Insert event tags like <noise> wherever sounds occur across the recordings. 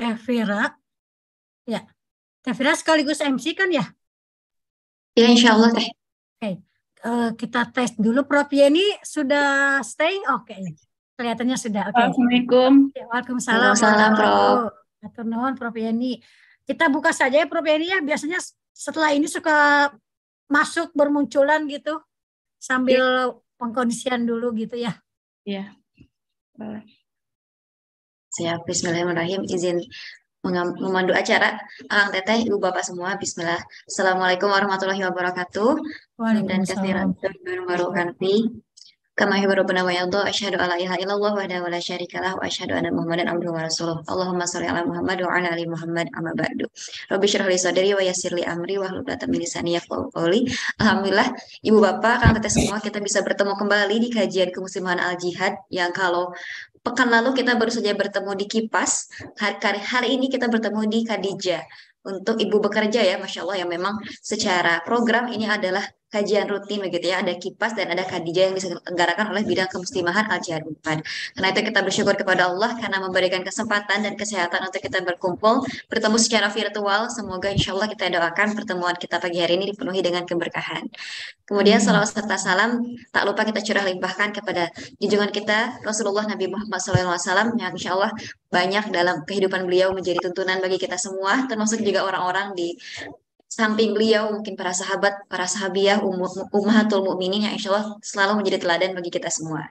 Tevira. Ya. Tevira sekaligus MC kan ya? Ya, insya Allah Oke. Okay. Uh, eh, kita tes dulu Prof. Yeni sudah stay? Oke. Okay. Kelihatannya sudah. Okay. Assalamualaikum. Ya, waalaikumsalam. Prof. Atur nuhun Prof. Yeni. Kita buka saja ya Prof. Yeni ya. Biasanya setelah ini suka masuk bermunculan gitu sambil ya. pengkondisian dulu gitu ya. Iya. Boleh. Siap, ya, bismillahirrahmanirrahim. Izin memandu acara. Akang Teteh, Ibu Bapak semua, bismillah. Assalamualaikum warahmatullahi wabarakatuh. Waalaikumsalam. Dan wabarakatuh. Kama yuhibbuna wa yardha asyhadu alla ilaha illallah wa la syarika lah wa asyhadu anna muhammadan abduhu wa rasuluh. Allahumma shalli ala Muhammad wa ala ali Muhammad amma ba'du. Rabbi syrah li sadri wa yassir li amri wa hlul 'uqdatam min lisani yafqahu qawli. Alhamdulillah, Ibu Bapak, Kang Teteh semua kita bisa bertemu kembali di kajian kemusliman Al Jihad yang kalau pekan lalu kita baru saja bertemu di Kipas, hari, hari ini kita bertemu di Kadija untuk ibu bekerja ya, masya Allah yang memang secara program ini adalah kajian rutin begitu ya. Ada Kipas dan ada Khadijah yang diselenggarakan oleh bidang iya. kemuslimahan al Unpad. Karena itu kita bersyukur kepada Allah karena memberikan kesempatan dan kesehatan untuk kita berkumpul, bertemu secara virtual. Semoga insya Allah kita doakan pertemuan kita pagi hari ini dipenuhi dengan keberkahan. Kemudian iya. salawat serta salam tak lupa kita curah limpahkan kepada junjungan kita Rasulullah Nabi Muhammad SAW yang insya Allah banyak dalam kehidupan beliau menjadi tuntunan bagi kita semua, termasuk juga orang-orang di samping beliau mungkin para sahabat, para sahabiah, ummahatul mukminin yang insyaallah selalu menjadi teladan bagi kita semua.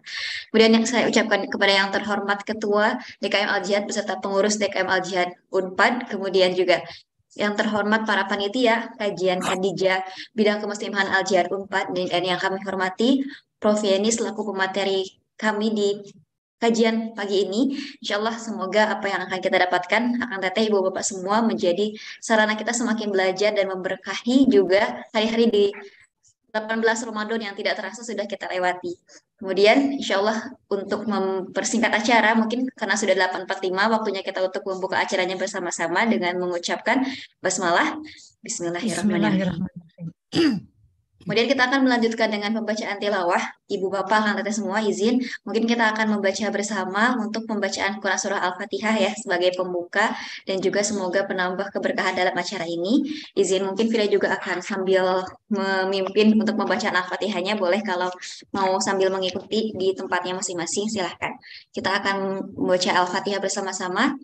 Kemudian yang saya ucapkan kepada yang terhormat Ketua DKM Al Jihad beserta pengurus DKM Al Jihad Unpad, kemudian juga yang terhormat para panitia kajian Khadijah bidang kemuslimahan Al Jihad Unpad dan yang kami hormati Prof Yeni selaku pemateri kami di kajian pagi ini. Insya Allah semoga apa yang akan kita dapatkan, akan teteh ibu bapak semua menjadi sarana kita semakin belajar dan memberkahi juga hari-hari di 18 Ramadan yang tidak terasa sudah kita lewati. Kemudian insya Allah untuk mempersingkat acara, mungkin karena sudah 8.45 waktunya kita untuk membuka acaranya bersama-sama dengan mengucapkan basmalah. Bismillahirrahmanirrahim. Bismillahirrahmanirrahim. Kemudian kita akan melanjutkan dengan pembacaan tilawah. Ibu Bapak, Kang Teteh semua izin. Mungkin kita akan membaca bersama untuk pembacaan Quran Surah Al-Fatihah ya sebagai pembuka dan juga semoga penambah keberkahan dalam acara ini. Izin mungkin Fira juga akan sambil memimpin untuk membaca Al-Fatihahnya. Boleh kalau mau sambil mengikuti di tempatnya masing-masing silahkan. Kita akan membaca Al-Fatihah bersama-sama.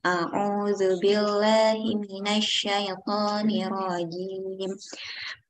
أعوذ بالله من الشيطان الرجيم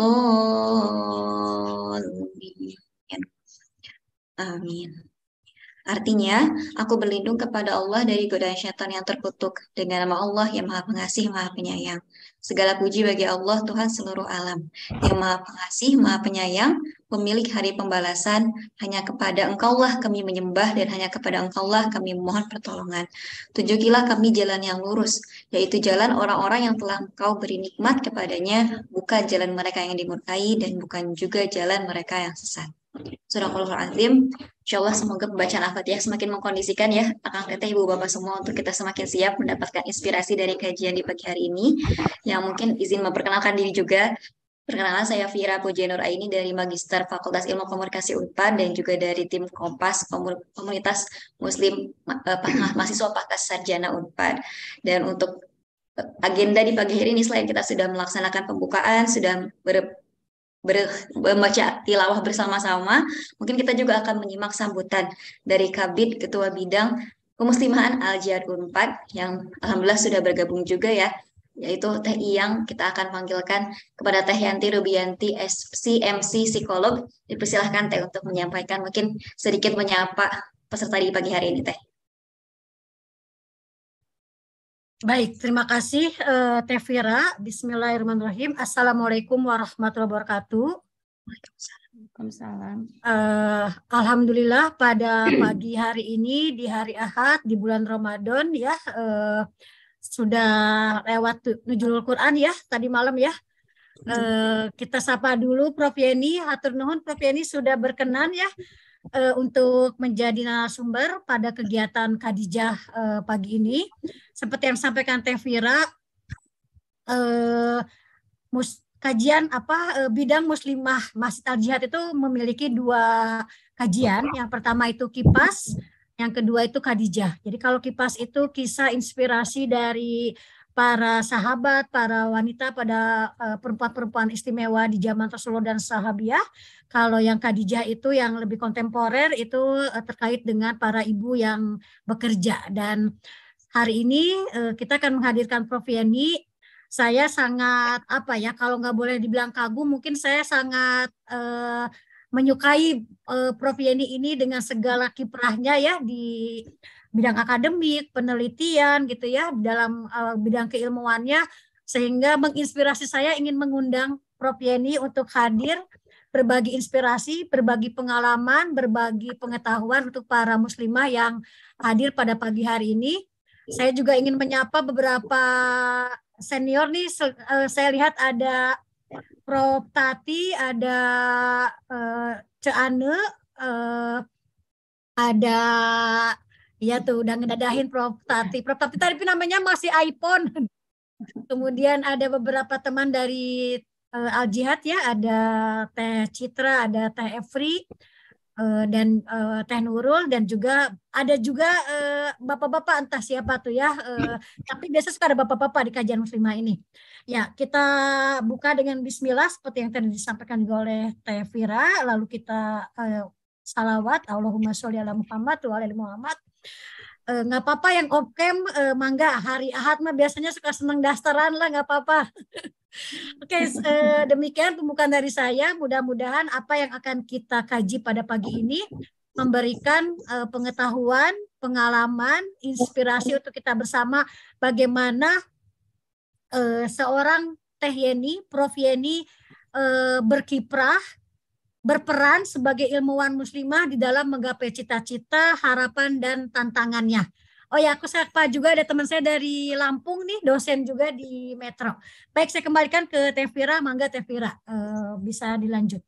Amin. Amin. Artinya, aku berlindung kepada Allah dari godaan setan yang terkutuk dengan nama Allah yang Maha Pengasih, Maha Penyayang. Segala puji bagi Allah Tuhan seluruh alam, yang maha pengasih, maha penyayang, pemilik hari pembalasan, hanya kepada engkaulah kami menyembah dan hanya kepada engkaulah kami mohon pertolongan. Tunjukilah kami jalan yang lurus, yaitu jalan orang-orang yang telah engkau beri nikmat kepadanya, bukan jalan mereka yang dimurkai dan bukan juga jalan mereka yang sesat surah al azim Allah semoga pembacaan Al-Fatihah semakin mengkondisikan ya akan teteh ibu bapak semua untuk kita semakin siap mendapatkan inspirasi dari kajian di pagi hari ini yang mungkin izin memperkenalkan diri juga Perkenalkan saya Vira Pujenur Aini dari Magister Fakultas Ilmu Komunikasi Unpad dan juga dari tim Kompas Komunitas Muslim eh, Mahasiswa Pakas Sarjana Unpad. Dan untuk eh, agenda di pagi hari ini selain kita sudah melaksanakan pembukaan, sudah ber membaca tilawah bersama-sama, mungkin kita juga akan menyimak sambutan dari Kabit Ketua Bidang Kemuslimahan Al-Jihad yang alhamdulillah sudah bergabung juga ya yaitu Teh Iyang kita akan panggilkan kepada Teh Yanti Rubianti SCMC psikolog dipersilahkan Teh untuk menyampaikan mungkin sedikit menyapa peserta di pagi hari ini Teh. Baik, terima kasih uh, Tevira. Bismillahirrahmanirrahim. Assalamualaikum warahmatullahi wabarakatuh. Waalaikumsalam. Uh, Alhamdulillah pada pagi hari ini di hari Ahad di bulan Ramadan ya uh, sudah lewat nujulul Quran ya tadi malam ya. Uh, kita sapa dulu Prof Yeni, hatur nuhun Prof Yeni sudah berkenan ya uh, untuk menjadi narasumber pada kegiatan Kadijah uh, eh, pagi ini. Seperti yang sampaikan Teh Vira, uh, mus kajian apa uh, bidang muslimah Masjid Al Jihad itu memiliki dua kajian. Yang pertama itu kipas, yang kedua itu Kadijah. Jadi kalau kipas itu kisah inspirasi dari para sahabat, para wanita, pada eh, perempuan-perempuan istimewa di zaman Rasulullah dan Sahabiah. Kalau yang Khadijah itu yang lebih kontemporer itu eh, terkait dengan para ibu yang bekerja. Dan hari ini eh, kita akan menghadirkan Prof. Yeni. Saya sangat apa ya, kalau nggak boleh dibilang kagum, mungkin saya sangat eh, menyukai eh, Prof. Yeni ini dengan segala kiprahnya ya di bidang akademik, penelitian gitu ya dalam uh, bidang keilmuannya sehingga menginspirasi saya ingin mengundang Prof Yeni untuk hadir berbagi inspirasi, berbagi pengalaman, berbagi pengetahuan untuk para muslimah yang hadir pada pagi hari ini. Saya juga ingin menyapa beberapa senior nih eh, saya lihat ada Prof Tati, ada uh, eh, Ce Ane, uh, ada Iya tuh udah ngedadahin Prof Tati. Prof Tati tapi namanya masih iPhone. Kemudian ada beberapa teman dari uh, eh, Al Jihad ya, ada Teh Citra, ada Teh Efri uh, eh, dan uh, Teh Nurul dan juga ada juga bapak bapak-bapak entah siapa tuh ya. Uh, tapi biasa suka ada bapak-bapak di kajian muslimah ini. Ya, kita buka dengan bismillah seperti yang tadi disampaikan juga oleh Teh Vira, lalu kita uh, salawat Allahumma sholli ala Muhammad wa ala Muhammad Eh, nggak uh, apa-apa yang opkem uh, mangga hari ahad mah biasanya suka seneng dasteran lah nggak apa-apa <laughs> Oke, okay, uh, eh, demikian pembukaan dari saya. Mudah-mudahan apa yang akan kita kaji pada pagi ini memberikan uh, pengetahuan, pengalaman, inspirasi untuk kita bersama bagaimana uh, seorang Teh Yeni, Prof Yeni uh, berkiprah berperan sebagai ilmuwan muslimah di dalam menggapai cita-cita, harapan, dan tantangannya. Oh ya, aku sapa juga ada teman saya dari Lampung nih, dosen juga di Metro. Baik, saya kembalikan ke Tevira, mangga Tevira, e, bisa dilanjut.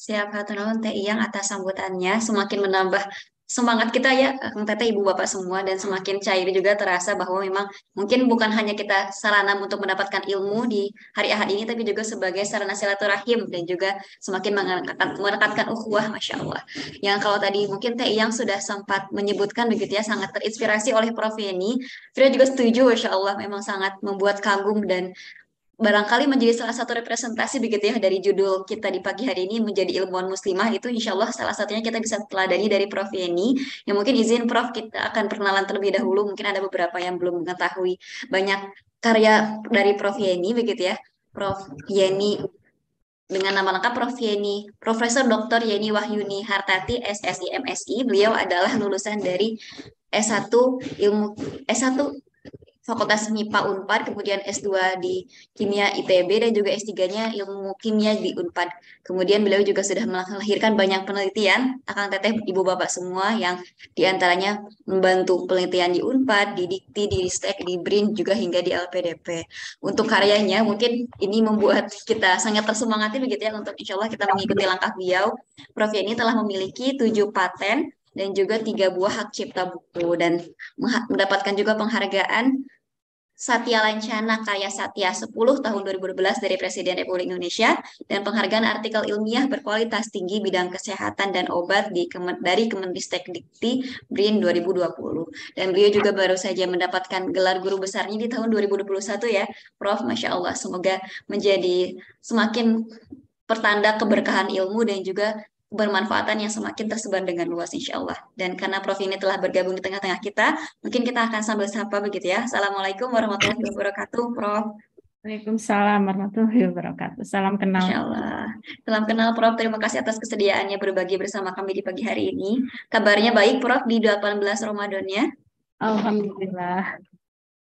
Siap, Hatunahun Teh Iyang atas sambutannya, semakin menambah semangat kita ya Kang Tete Ibu Bapak semua dan semakin cair juga terasa bahwa memang mungkin bukan hanya kita sarana untuk mendapatkan ilmu di hari Ahad ini tapi juga sebagai sarana silaturahim dan juga semakin mengangkat, mengangkatkan ukhuwah Masya Allah yang kalau tadi mungkin Teh yang sudah sempat menyebutkan begitu ya sangat terinspirasi oleh Prof. Yeni Fira juga setuju Masya Allah memang sangat membuat kagum dan barangkali menjadi salah satu representasi begitu ya dari judul kita di pagi hari ini menjadi ilmuwan muslimah itu insya Allah salah satunya kita bisa teladani dari Prof. Yeni yang mungkin izin Prof kita akan perkenalan terlebih dahulu mungkin ada beberapa yang belum mengetahui banyak karya dari Prof. Yeni begitu ya Prof. Yeni dengan nama lengkap Prof. Yeni, Profesor Dr. Yeni Wahyuni Hartati, SSI MSI. Beliau adalah lulusan dari S1 Ilmu S1 Fakultas MIPA Unpad, kemudian S2 di Kimia ITB dan juga S3-nya Ilmu Kimia di Unpad. Kemudian beliau juga sudah melahirkan banyak penelitian akan teteh ibu bapak semua yang diantaranya membantu penelitian di Unpad, di Dikti, di Ristek, di BRIN, juga hingga di LPDP. Untuk karyanya mungkin ini membuat kita sangat tersemangati begitu ya untuk insya Allah kita mengikuti langkah beliau. Prof. ini telah memiliki tujuh paten dan juga tiga buah hak cipta buku dan mendapatkan juga penghargaan Satya Lancana Karya Satya 10 tahun 2012 dari Presiden Republik Indonesia dan penghargaan artikel ilmiah berkualitas tinggi bidang kesehatan dan obat di dari Kemenristek Dikti BRIN 2020. Dan beliau juga baru saja mendapatkan gelar guru besarnya di tahun 2021 ya, Prof. Masya Allah, semoga menjadi semakin pertanda keberkahan ilmu dan juga bermanfaatan yang semakin tersebar dengan luas insya Allah. Dan karena Prof ini telah bergabung di tengah-tengah kita, mungkin kita akan sambil sapa begitu ya. Assalamualaikum warahmatullahi iya. wabarakatuh, Prof. Waalaikumsalam warahmatullahi wabarakatuh. Salam kenal. Insya Allah. Salam kenal Prof. Terima kasih atas kesediaannya berbagi bersama kami di pagi hari ini. Kabarnya baik Prof di 18 ya? Alhamdulillah.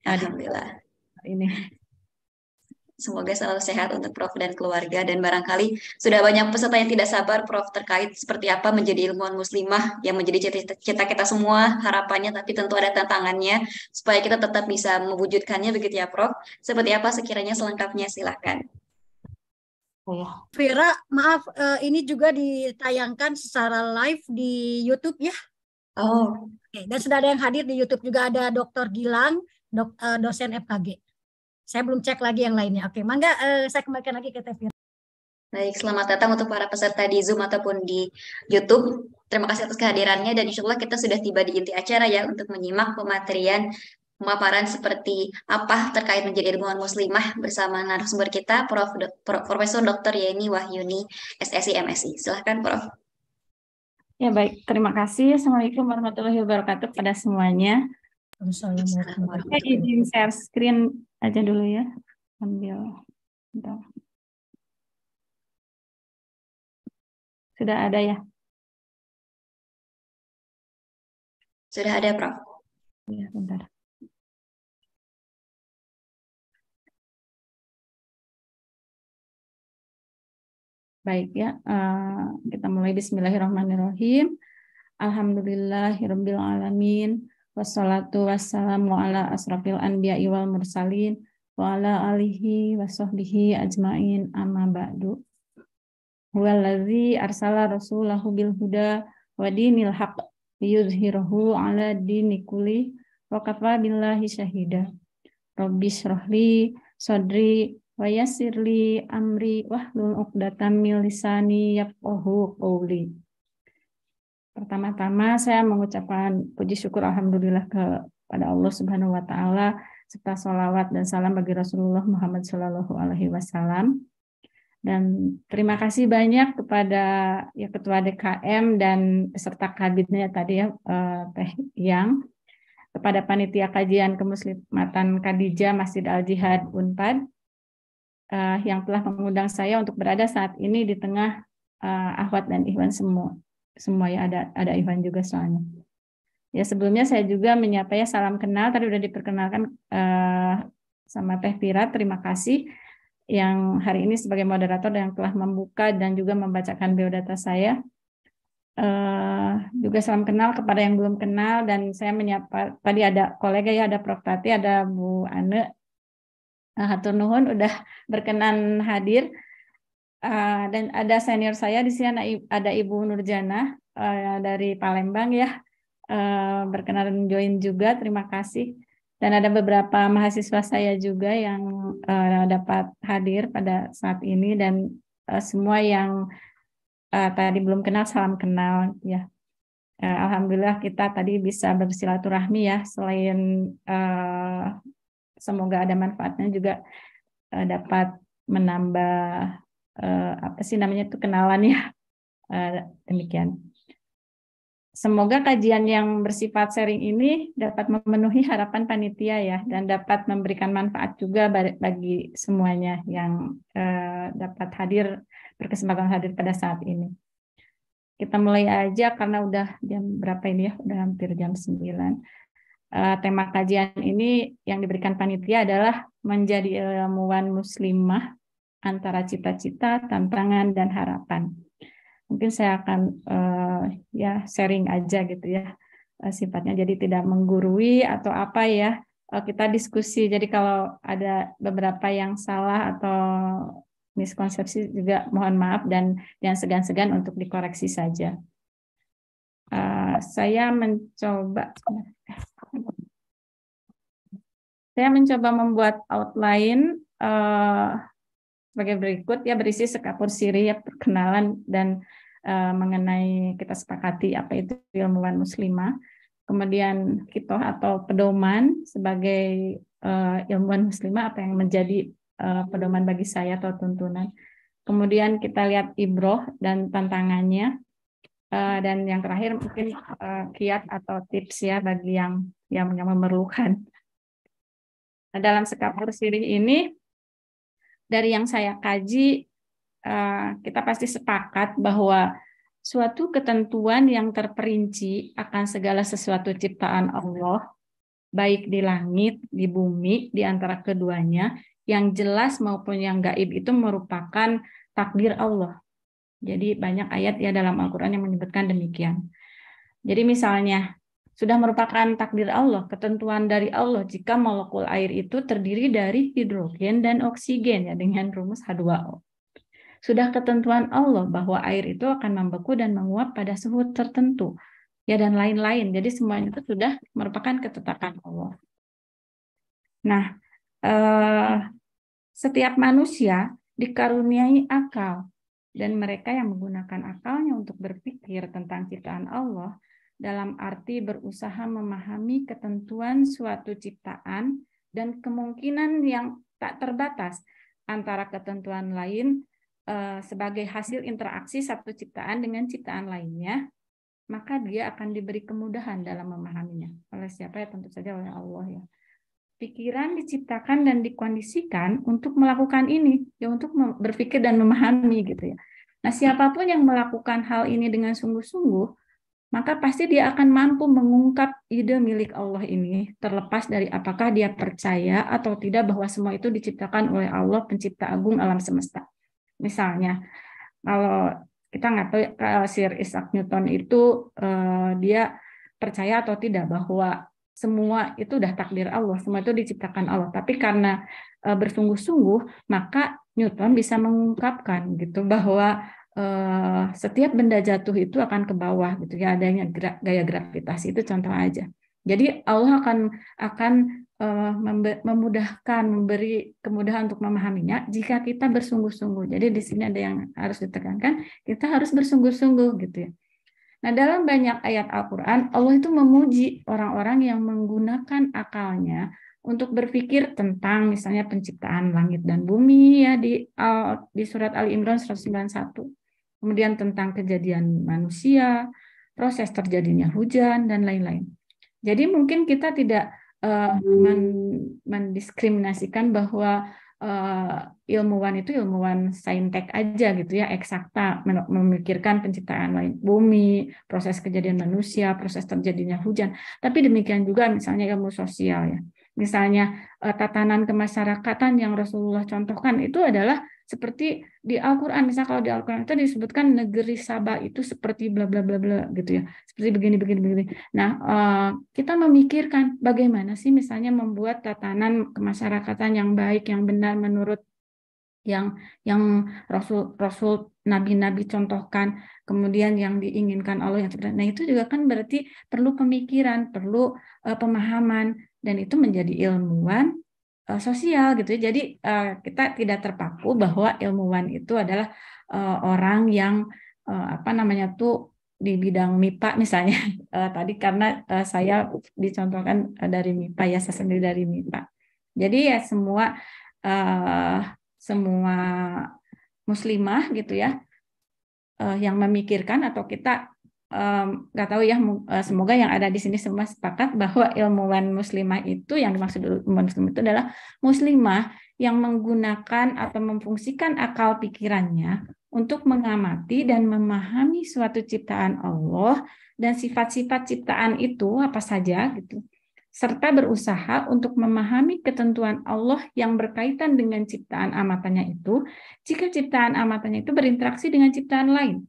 Alhamdulillah. Ini Semoga selalu sehat untuk Prof dan keluarga dan barangkali sudah banyak peserta yang tidak sabar Prof terkait seperti apa menjadi ilmuwan muslimah yang menjadi cita-cita kita semua harapannya tapi tentu ada tantangannya supaya kita tetap bisa mewujudkannya begitu ya Prof. Seperti apa sekiranya selengkapnya silahkan. Oh, ya. Vira, maaf eh, ini juga ditayangkan secara live di YouTube ya. Oh. Oke, dan sudah ada yang hadir di YouTube juga ada Dr. Gilang, eh, dosen FKG. Saya belum cek lagi yang lainnya. Oke, mangga eh, saya kembalikan lagi ke Tevira. Baik, selamat datang untuk para peserta di Zoom ataupun di YouTube. Terima kasih atas kehadirannya dan insya Allah kita sudah tiba di inti acara ya untuk menyimak pematerian pemaparan seperti apa terkait menjadi ilmuwan muslimah bersama narasumber kita Prof. Do, Prof. Profesor Dr. Yeni Wahyuni SSI MSI. Silahkan Prof. Ya baik, terima kasih. Assalamualaikum warahmatullahi wabarakatuh Pada semuanya. Saya izin share screen aja dulu ya ambil bentar. sudah ada ya sudah ada prof ya bentar Baik ya, uh, kita mulai Bismillahirrahmanirrahim. alhamdulillahirobbilalamin alamin wassalatu wassalamu ala asrafil anbiya wal mursalin wa ala alihi wa sahbihi ajmain amma ba'du huwallazi arsala rasulahu bil huda wa dinil haq yuzhirahu ala dini kulli wa kafa billahi syahida rabbi shrahli sadri wa yassirli amri wahlul 'uqdatam min lisani yafqahu qawli Pertama-tama saya mengucapkan puji syukur alhamdulillah kepada Allah Subhanahu wa taala serta sholawat dan salam bagi Rasulullah Muhammad Shallallahu alaihi wasallam. Dan terima kasih banyak kepada ya Ketua DKM dan serta kabinetnya tadi ya eh, Teh Yang kepada panitia kajian kemuslimatan Kadija Masjid Al Jihad Unpad eh, yang telah mengundang saya untuk berada saat ini di tengah eh, ahwat dan ikhwan semua semuanya ada ada Ivan juga soalnya. Ya sebelumnya saya juga menyapa ya salam kenal tadi sudah diperkenalkan eh, sama Teh Pira terima kasih yang hari ini sebagai moderator yang telah membuka dan juga membacakan biodata saya. Uh, juga salam kenal kepada yang belum kenal dan saya menyapa tadi ada kolega ya ada Prof Tati ada Bu Ane nah, Hatur Nuhun udah berkenan hadir Eh, dan ada senior saya di sini ada Ibu Nurjana uh, dari Palembang ya uh, berkenan join juga terima kasih dan ada beberapa mahasiswa saya juga yang uh, dapat hadir pada saat ini dan uh, semua yang uh, tadi belum kenal salam kenal ya uh, alhamdulillah kita tadi bisa bersilaturahmi ya selain uh, semoga ada manfaatnya juga uh, dapat menambah uh, apa sih namanya itu kenalan ya uh, <laughs> demikian. Semoga kajian yang bersifat sharing ini dapat memenuhi harapan panitia ya dan dapat memberikan manfaat juga bagi semuanya yang uh, dapat hadir berkesempatan hadir pada saat ini. Kita mulai aja karena udah jam berapa ini ya? Udah hampir jam 9 uh, tema kajian ini yang diberikan panitia adalah menjadi ilmuwan muslimah antara cita-cita, tantangan, dan harapan. Mungkin saya akan uh, ya sharing aja gitu ya uh, sifatnya. Jadi tidak menggurui atau apa ya uh, kita diskusi. Jadi kalau ada beberapa yang salah atau miskonsepsi juga mohon maaf dan jangan segan-segan untuk dikoreksi saja. Uh, saya mencoba saya mencoba membuat outline uh, sebagai berikut ya berisi sekapur siri ya perkenalan dan uh, mengenai kita sepakati apa itu ilmuwan muslimah kemudian kitoh atau pedoman sebagai uh, ilmuwan muslimah apa yang menjadi uh, pedoman bagi saya atau tuntunan. Kemudian kita lihat ibroh dan tantangannya. Uh, dan yang terakhir mungkin uh, kiat atau tips ya bagi yang yang, memerlukan. Nah, dalam sekapur siri ini dari yang saya kaji eh, kita pasti sepakat bahwa suatu ketentuan yang terperinci akan segala sesuatu ciptaan Allah baik di langit, di bumi, di antara keduanya yang jelas maupun yang gaib itu merupakan takdir Allah. Jadi banyak ayat ya dalam Al-Qur'an yang menyebutkan demikian. Jadi misalnya sudah merupakan takdir Allah, ketentuan dari Allah jika molekul air itu terdiri dari hidrogen dan oksigen ya dengan rumus H2O. Sudah ketentuan Allah bahwa air itu akan membeku dan menguap pada suhu tertentu. Ya dan lain-lain. Jadi semuanya itu sudah merupakan ketetapan Allah. Nah, eh, setiap manusia dikaruniai akal dan mereka yang menggunakan akalnya untuk berpikir tentang ciptaan Allah dalam arti berusaha memahami ketentuan suatu ciptaan dan kemungkinan yang tak terbatas antara ketentuan lain eh, sebagai hasil interaksi satu ciptaan dengan ciptaan lainnya, maka dia akan diberi kemudahan dalam memahaminya. Oleh siapa ya? Tentu saja oleh Allah ya. Pikiran diciptakan dan dikondisikan untuk melakukan ini, ya untuk berpikir dan memahami gitu ya. Nah, siapapun yang melakukan hal ini dengan sungguh-sungguh, maka pasti dia akan mampu mengungkap ide milik Allah ini, terlepas dari apakah dia percaya atau tidak bahwa semua itu diciptakan oleh Allah, pencipta agung alam semesta. Misalnya, kalau kita nggak tahu ya, Sir Isaac Newton itu eh, dia percaya atau tidak bahwa semua itu sudah takdir Allah, semua itu diciptakan Allah. Tapi karena eh, bersungguh-sungguh, maka Newton bisa mengungkapkan gitu bahwa uh, setiap benda jatuh itu akan ke bawah gitu ya adanya gra gaya gravitasi itu contoh aja. Jadi Allah akan akan eh, memudahkan memberi kemudahan untuk memahaminya jika kita bersungguh-sungguh. Jadi di sini ada yang harus ditekankan, kita harus bersungguh-sungguh gitu ya. Nah, dalam banyak ayat Al-Qur'an Allah itu memuji orang-orang yang menggunakan akalnya untuk berpikir tentang misalnya penciptaan langit dan bumi ya di di surat Ali Imran 191 kemudian tentang kejadian manusia, proses terjadinya hujan, dan lain-lain. Jadi mungkin kita tidak eh, mendiskriminasikan bahwa eh, ilmuwan itu ilmuwan saintek aja gitu ya, eksakta memikirkan penciptaan lain bumi, proses kejadian manusia, proses terjadinya hujan. Tapi demikian juga misalnya ilmu sosial ya. Misalnya eh, tatanan kemasyarakatan yang Rasulullah contohkan itu adalah seperti di Al-Qur'an misalnya kalau di Al-Qur'an itu disebutkan negeri Sabah itu seperti bla bla bla bla gitu ya seperti begini begini begini nah eh, kita memikirkan bagaimana sih misalnya membuat tatanan kemasyarakatan yang baik yang benar menurut yang yang rasul rasul nabi-nabi contohkan kemudian yang diinginkan Allah yang sebenarnya nah itu juga kan berarti perlu pemikiran perlu eh, pemahaman dan itu menjadi ilmuwan Eh, sosial gitu ya. Jadi uh, kita tidak terpaku bahwa ilmuwan itu adalah uh, orang yang uh, apa namanya tuh di bidang MIPA misalnya uh, <laughs> tadi karena uh, saya dicontohkan uh, dari MIPA ya saya sendiri dari MIPA. Jadi ya semua uh, semua muslimah gitu ya uh, yang memikirkan atau kita nggak um, tahu ya eh, semoga yang ada di sini semua sepakat bahwa ilmuwan muslimah itu yang dimaksud ilmuwan muslim itu adalah muslimah yang menggunakan atau memfungsikan akal pikirannya untuk mengamati dan memahami suatu ciptaan Allah dan sifat-sifat ciptaan itu apa saja gitu serta berusaha untuk memahami ketentuan Allah yang berkaitan dengan ciptaan amatannya itu jika ciptaan amatannya itu berinteraksi dengan ciptaan lain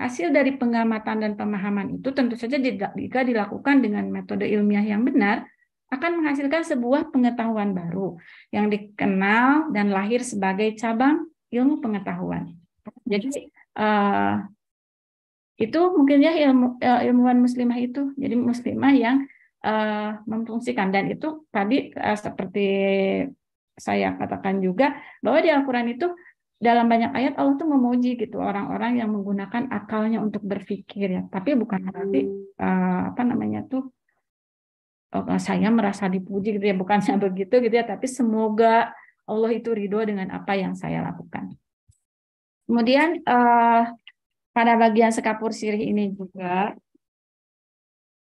Hasil dari pengamatan dan pemahaman itu tentu saja jika dilakukan dengan metode ilmiah yang benar, akan menghasilkan sebuah pengetahuan baru yang dikenal dan lahir sebagai cabang ilmu pengetahuan. Jadi eh, itu mungkin ya ilmu, eh, ilmuwan muslimah itu, jadi muslimah yang eh, memfungsikan dan itu tadi seperti saya katakan juga bahwa di Al-Quran itu dalam banyak ayat Allah tuh memuji gitu orang-orang yang menggunakan akalnya untuk berpikir ya. Tapi bukan berarti uh, apa namanya tuh uh, saya merasa dipuji gitu ya, bukannya <laughs> begitu gitu ya, tapi semoga Allah itu ridho dengan apa yang saya lakukan. Kemudian uh, pada bagian sekapur sirih ini juga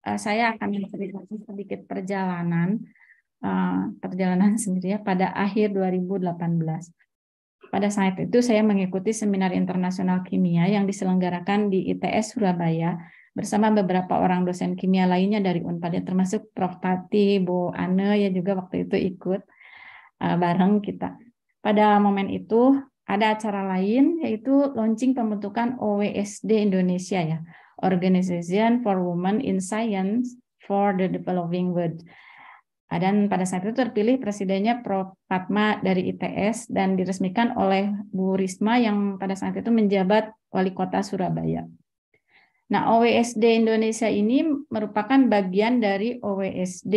uh, saya akan menceritakan sedikit perjalanan uh, perjalanan <laughs> sendiri ya pada akhir 2018 pada saat itu saya mengikuti seminar internasional kimia yang diselenggarakan di ITS Surabaya bersama beberapa orang dosen kimia lainnya dari Unpad ya, termasuk Prof Tati, Bu Ane ya juga waktu itu ikut eh, bareng kita. Pada momen itu ada acara lain yaitu launching pembentukan OWSD Indonesia ya, Organization for Women in Science for the Developing World dan pada saat itu terpilih presidennya Prof. Fatma dari ITS dan diresmikan oleh Bu Risma yang pada saat itu menjabat wali kota Surabaya. Nah, OWSD Indonesia ini merupakan bagian dari OWSD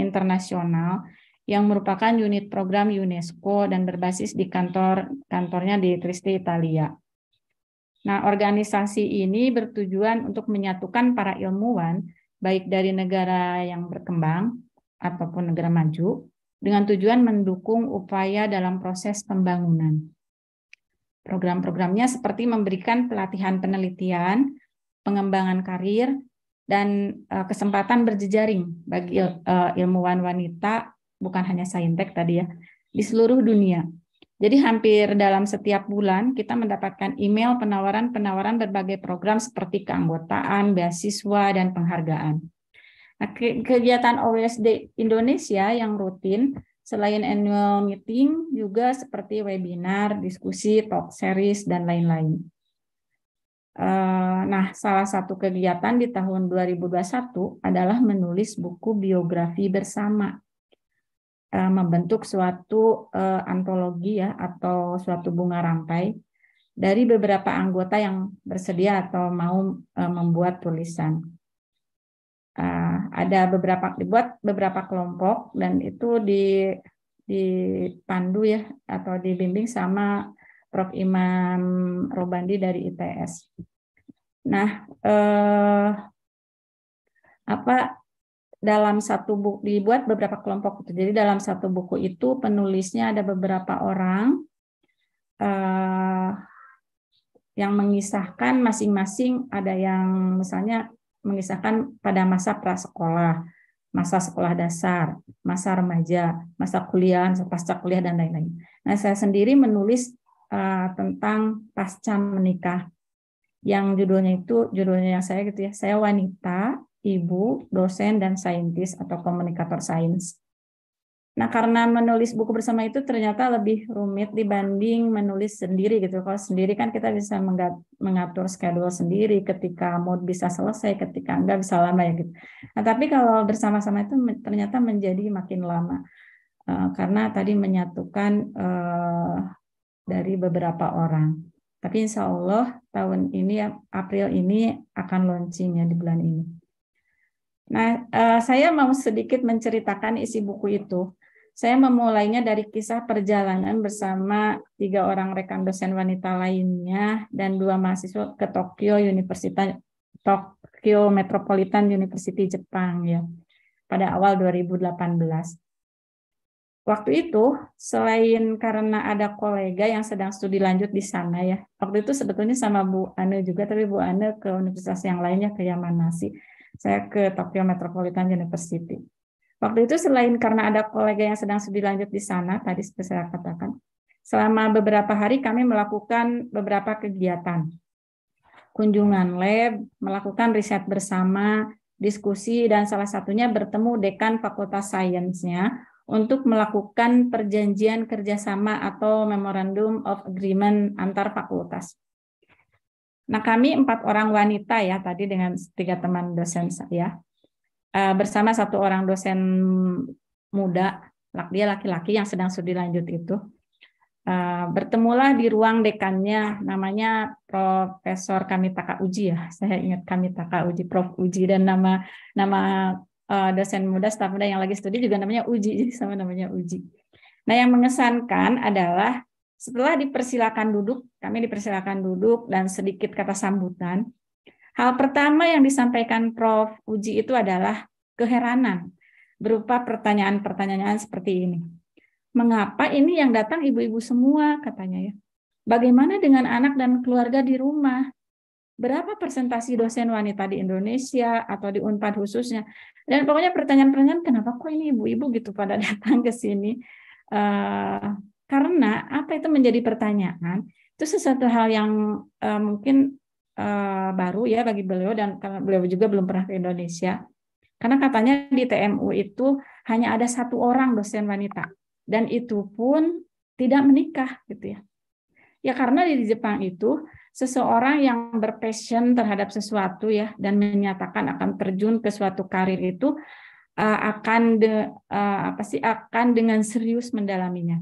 internasional yang merupakan unit program UNESCO dan berbasis di kantor kantornya di Trieste, Italia. Nah, organisasi ini bertujuan untuk menyatukan para ilmuwan baik dari negara yang berkembang ataupun negara maju dengan tujuan mendukung upaya dalam proses pembangunan. Program-programnya seperti memberikan pelatihan penelitian, pengembangan karir, dan eh, kesempatan berjejaring bagi il, eh, ilmuwan wanita, bukan hanya saintek tadi ya, di seluruh dunia. Jadi hampir dalam setiap bulan kita mendapatkan email penawaran-penawaran berbagai program seperti keanggotaan, beasiswa, dan penghargaan. Nah, kegiatan OSD Indonesia yang rutin selain annual meeting juga seperti webinar, diskusi, talk series dan lain-lain. Eh, nah, salah satu kegiatan di tahun 2021 adalah menulis buku biografi bersama, eh, membentuk suatu eh, antologi ya atau suatu bunga rampai dari beberapa anggota yang bersedia atau mau membuat tulisan uh, ada beberapa dibuat beberapa kelompok dan itu di dipandu ya atau dibimbing sama Prof Imam Robandi dari ITS. Nah, eh, apa dalam satu buku dibuat beberapa kelompok itu. Jadi dalam satu buku itu penulisnya ada beberapa orang eh, yang mengisahkan masing-masing ada yang misalnya mengisahkan pada masa prasekolah, masa sekolah dasar, masa remaja, masa kuliah, masa pasca kuliah dan lain-lain. Nah, saya sendiri menulis uh, tentang pasca menikah yang judulnya itu judulnya yang saya gitu ya, saya wanita, ibu, dosen dan saintis atau komunikator sains. Nah, karena menulis buku bersama itu ternyata lebih rumit dibanding menulis sendiri gitu. Kalau sendiri kan kita bisa mengatur schedule sendiri ketika mood bisa selesai, ketika enggak bisa lama ya gitu. Nah, tapi kalau bersama-sama itu ternyata menjadi makin lama. Eh, karena tadi menyatukan eh, dari beberapa orang. Tapi insya Allah tahun ini, April ini akan launching ya di bulan ini. Nah, eh, saya mau sedikit menceritakan isi buku itu. Saya memulainya dari kisah perjalanan bersama tiga orang rekan dosen wanita lainnya dan dua mahasiswa ke Tokyo Universitas Tokyo Metropolitan University Jepang ya pada awal 2018. Waktu itu, selain karena ada kolega yang sedang studi lanjut di sana ya, waktu itu sebetulnya sama Bu Ane juga, tapi Bu Ane ke universitas yang lainnya, ke Yamanasi. Saya ke Tokyo Metropolitan University. Waktu itu selain karena ada kolega yang sedang studi lanjut di sana, tadi seperti saya katakan, selama beberapa hari kami melakukan beberapa kegiatan. Kunjungan lab, melakukan riset bersama, diskusi, dan salah satunya bertemu dekan fakultas sainsnya untuk melakukan perjanjian kerjasama atau memorandum of agreement antar fakultas. Nah, kami empat orang wanita ya tadi dengan tiga teman dosen saya Eh, bersama satu orang dosen muda, dia laki-laki yang sedang studi lanjut itu. Eh, bertemulah di ruang dekannya, namanya Profesor Kamitaka Uji ya, saya ingat Kamitaka Uji, Prof Uji dan nama nama eh, dosen muda, staf muda yang lagi studi juga namanya Uji, <laughs> sama namanya Uji. Nah yang mengesankan adalah setelah dipersilakan duduk, kami dipersilakan duduk dan sedikit kata sambutan, Hal pertama yang disampaikan Prof. Uji itu adalah keheranan berupa pertanyaan-pertanyaan seperti ini. Mengapa ini yang datang ibu-ibu semua katanya ya? Bagaimana dengan anak dan keluarga di rumah? Berapa persentasi dosen wanita di Indonesia atau di Unpad khususnya? Dan pokoknya pertanyaan-pertanyaan kenapa kok ini ibu-ibu gitu pada <laughs> datang ke sini? Uh, karena apa itu menjadi pertanyaan? Itu sesuatu hal yang uh, mungkin uh, baru ya bagi beliau dan karena beliau juga belum pernah ke Indonesia. Karena katanya di TMU itu hanya ada satu orang dosen wanita dan itu pun tidak menikah gitu ya. Ya karena di Jepang itu seseorang yang berpassion terhadap sesuatu ya dan menyatakan akan terjun ke suatu karir itu uh, akan de, uh, apa sih akan dengan serius mendalaminya.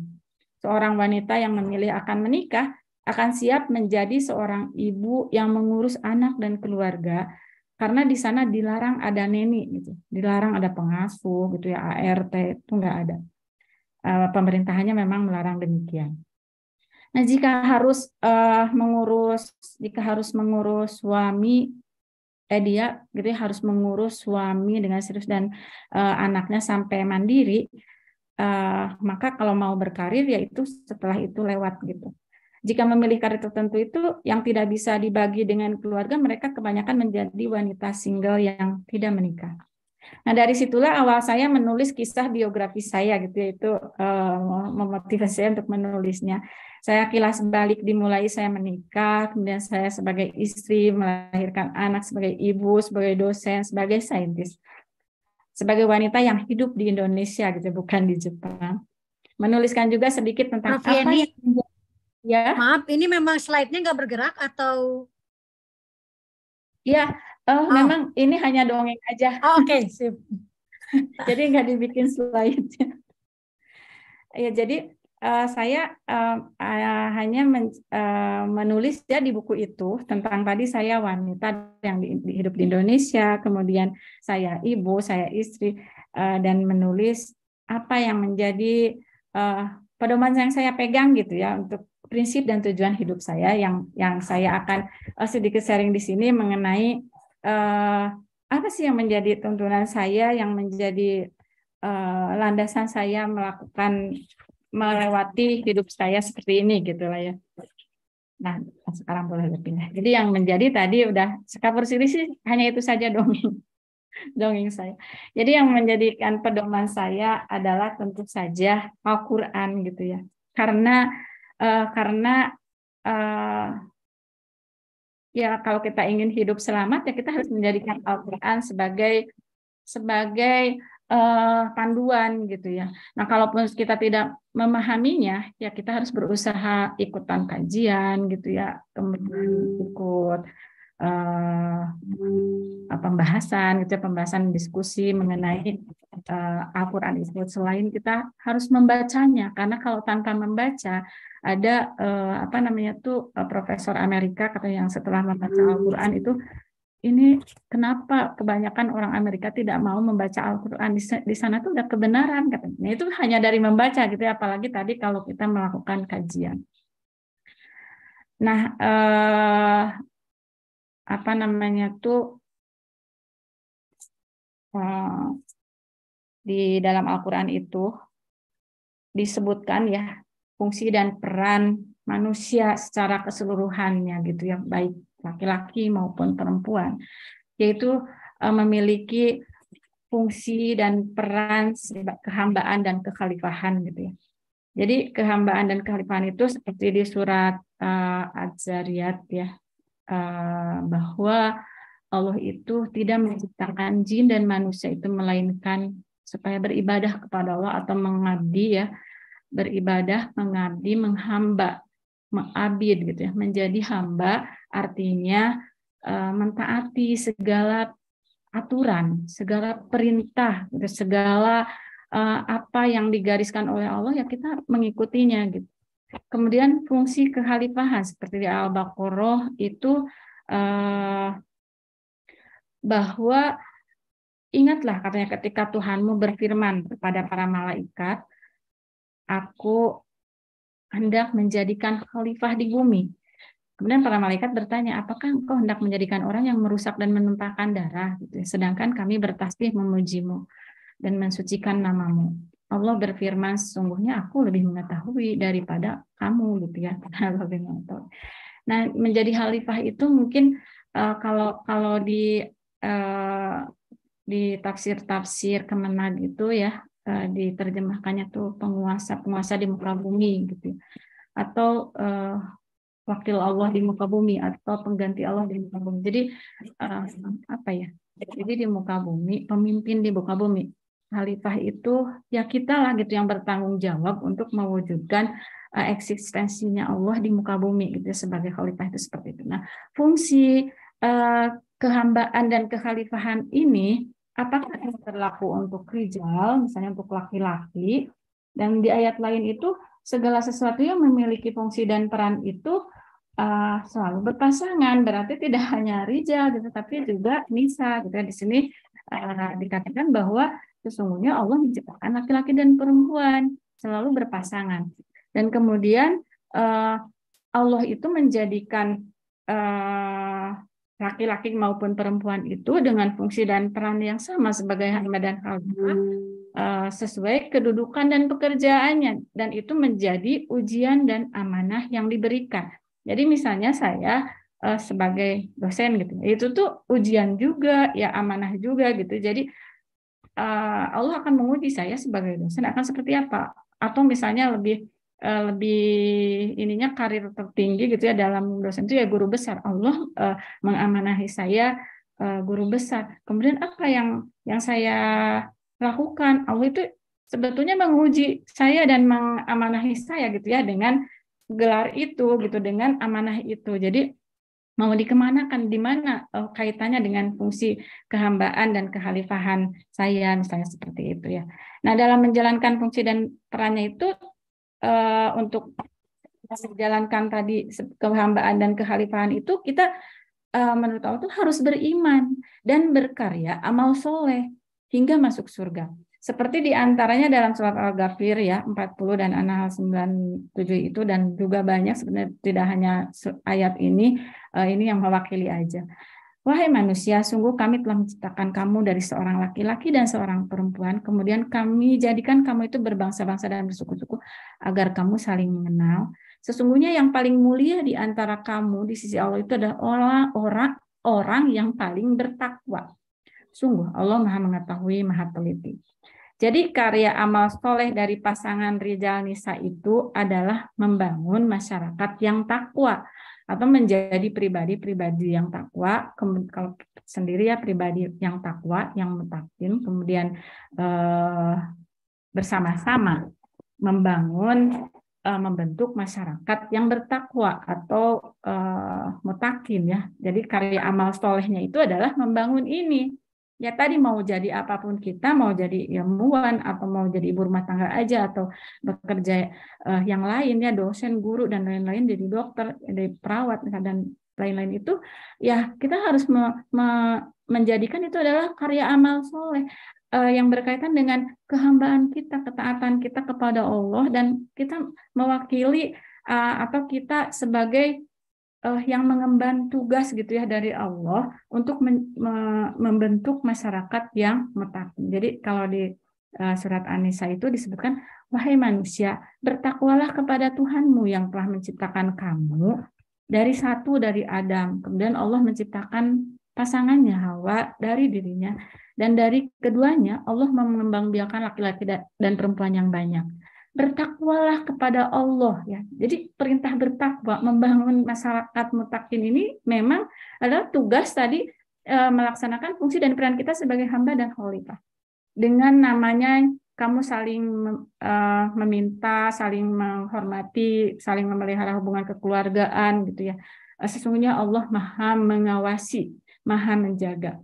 Seorang wanita yang memilih akan menikah akan siap menjadi seorang ibu yang mengurus anak dan keluarga karena di sana dilarang ada neni gitu, dilarang ada pengasuh gitu ya ART itu nggak ada. Eh, Pemerintahannya memang melarang demikian. Nah jika harus uh, mengurus, jika harus mengurus suami, eh dia gitu ya, harus mengurus suami dengan serius dan uh, anaknya sampai mandiri, uh, maka kalau mau berkarir yaitu setelah itu lewat gitu jika memilih karir tertentu itu yang tidak bisa dibagi dengan keluarga, mereka kebanyakan menjadi wanita single yang tidak menikah. Nah dari situlah awal saya menulis kisah biografi saya gitu yaitu uh, memotivasi saya untuk menulisnya. Saya kilas balik dimulai saya menikah, kemudian saya sebagai istri melahirkan anak, sebagai ibu, sebagai dosen, sebagai saintis, sebagai wanita yang hidup di Indonesia gitu bukan di Jepang. Menuliskan juga sedikit tentang Prof. apa. yang... Ya. Maaf, ini memang slide-nya nggak bergerak atau? Ya, oh, oh. memang ini hanya dongeng aja. Oh, Oke, okay. sip. <laughs> jadi nggak dibikin slide-nya. ya, jadi uh, saya uh, uh, hanya men, uh, menulis ya di buku itu tentang tadi saya wanita yang di, di hidup di Indonesia, kemudian saya ibu, saya istri, uh, dan menulis apa yang menjadi uh, pedoman yang saya pegang gitu ya untuk prinsip dan tujuan hidup saya yang yang saya akan eh, sedikit sharing di sini mengenai uh, apa sih yang menjadi tuntunan saya yang menjadi uh, landasan saya melakukan melewati hidup saya seperti ini gitu lah ya. Nah, sekarang boleh berpindah. Jadi yang menjadi tadi udah cover sini sih hanya itu saja dongeng. <laughs> dongeng saya. Jadi yang menjadikan pedoman saya adalah tentu saja Al-Qur'an gitu ya. Karena uh, karena uh, ya kalau kita ingin hidup selamat ya kita harus menjadikan Al-Quran sebagai sebagai uh, panduan gitu ya. Nah kalaupun kita tidak memahaminya ya kita harus berusaha ikutan kajian gitu ya, kemudian ikut uh, pembahasan gitu ya, pembahasan diskusi mengenai uh, Al-Quran itu. Selain kita harus membacanya karena kalau tanpa membaca ada uh, apa namanya tuh eh, profesor Amerika katanya yang setelah membaca hmm. Al-Qur'an itu ini kenapa kebanyakan orang Amerika tidak mau membaca Al-Qur'an di, di sana tuh ada kebenaran katanya. Nah, itu hanya dari membaca gitu ya apalagi tadi kalau kita melakukan kajian. Nah, eh, apa namanya tuh uh, di dalam Al-Qur'an itu disebutkan ya fungsi dan peran manusia secara keseluruhannya gitu ya baik laki-laki maupun perempuan yaitu e, memiliki fungsi dan peran kehambaan dan kekhalifahan gitu ya. Jadi kehambaan dan kekhalifahan itu seperti di surat uh, Az-Zariyat ya uh, bahwa Allah itu tidak menciptakan jin dan manusia itu melainkan supaya beribadah kepada Allah atau mengabdi ya beribadah, mengabdi, menghamba, mengabid gitu ya, menjadi hamba artinya e, mentaati segala aturan, segala perintah, gitu, segala e, apa yang digariskan oleh Allah ya kita mengikutinya gitu. Kemudian fungsi kekhalifahan seperti di Al-Baqarah itu e, bahwa ingatlah katanya ketika Tuhanmu berfirman kepada para malaikat aku hendak menjadikan khalifah di bumi. Kemudian para malaikat bertanya, apakah engkau hendak menjadikan orang yang merusak dan menumpahkan darah? Gitu ya. Sedangkan kami bertasbih memujimu dan mensucikan namamu. Allah berfirman, sesungguhnya aku lebih mengetahui daripada kamu, gitu ya. <laughs> Nah, menjadi khalifah itu mungkin eh, kalau kalau di eh, di tafsir-tafsir kemenag itu ya uh, diterjemahkannya tuh penguasa penguasa di muka bumi gitu ya. atau uh, wakil Allah di muka bumi atau pengganti Allah di muka bumi jadi uh, apa ya jadi di muka bumi pemimpin di muka bumi Khalifah itu ya kita lah gitu yang bertanggung jawab untuk mewujudkan uh, eksistensinya Allah di muka bumi gitu ya, sebagai khalifah itu seperti itu. Nah, fungsi uh, kehambaan dan kekhalifahan ini apakah ini berlaku untuk rijal, misalnya untuk laki-laki, dan di ayat lain itu segala sesuatu yang memiliki fungsi dan peran itu uh, selalu berpasangan, berarti tidak <laughs> hanya rijal, tetapi gitu, juga nisa. Gitu. Ya. Di sini uh, dikatakan bahwa sesungguhnya Allah menciptakan laki-laki dan perempuan selalu berpasangan. Dan kemudian uh, Allah itu menjadikan uh, laki-laki maupun perempuan itu dengan fungsi dan peran yang sama sebagai hamba dan halwa uh, sesuai kedudukan dan pekerjaannya dan itu menjadi ujian dan amanah yang diberikan. Jadi misalnya saya uh, sebagai dosen gitu, ya, itu tuh ujian juga ya amanah juga gitu. Jadi uh, Allah akan menguji saya sebagai dosen akan seperti apa atau misalnya lebih Eh, lebih ininya karir tertinggi gitu ya dalam dosen itu ya guru besar. Allah uh, mengamanahi saya uh, guru besar. Kemudian apa yang yang saya lakukan? Allah itu sebetulnya menguji saya dan mengamanahi saya gitu ya dengan gelar itu gitu dengan amanah itu. Jadi mau dikemanakan di mana uh, kaitannya dengan fungsi kehambaan dan kehalifahan saya misalnya seperti itu ya. Nah, dalam menjalankan fungsi dan perannya itu uh, untuk menjalankan tadi kehambaan dan kehalifahan itu kita uh, menurut Allah itu harus beriman dan berkarya amal soleh hingga masuk surga. Seperti diantaranya dalam surat Al-Ghafir ya 40 dan An-Nahl 97 itu dan juga banyak sebenarnya tidak hanya ayat ini uh, ini yang mewakili aja. Wahai manusia, sungguh kami telah menciptakan kamu dari seorang laki-laki dan seorang perempuan, kemudian kami jadikan kamu itu berbangsa-bangsa dan bersuku-suku agar kamu saling mengenal. Sesungguhnya yang paling mulia di antara kamu di sisi Allah itu adalah orang orang, orang yang paling bertakwa. Sungguh Allah Maha mengetahui, Maha teliti. Jadi karya amal soleh dari pasangan Rizal Nisa itu adalah membangun masyarakat yang takwa atau menjadi pribadi-pribadi yang takwa, kalau sendiri ya pribadi yang takwa, yang mutakin, kemudian eh, bersama-sama membangun eh, membentuk masyarakat yang bertakwa atau eh, mutakin ya. Jadi karya amal solehnya itu adalah membangun ini ya tadi mau jadi apapun kita mau jadi ilmuwan atau mau jadi ibu rumah tangga aja atau bekerja uh, yang lain ya dosen guru dan lain-lain jadi dokter jadi perawat dan lain-lain itu ya kita harus me, me, menjadikan itu adalah karya amal soleh uh, yang berkaitan dengan kehambaan kita ketaatan kita kepada Allah dan kita mewakili uh, atau kita sebagai uh, yang mengemban tugas gitu ya dari Allah untuk men, me, membentuk masyarakat yang mutakin. Jadi kalau di uh, surat an itu disebutkan wahai manusia bertakwalah kepada Tuhanmu yang telah menciptakan kamu dari satu dari Adam. Kemudian Allah menciptakan pasangannya Hawa dari dirinya dan dari keduanya Allah mengembangbiakan laki-laki dan perempuan yang banyak bertakwalah kepada Allah ya. Jadi perintah bertakwa membangun masyarakat mutakin ini memang adalah tugas tadi e, melaksanakan fungsi dan peran kita sebagai hamba dan khalifah. Dengan namanya kamu saling e, meminta, saling menghormati, saling memelihara hubungan kekeluargaan gitu ya. E, sesungguhnya Allah Maha mengawasi, Maha menjaga.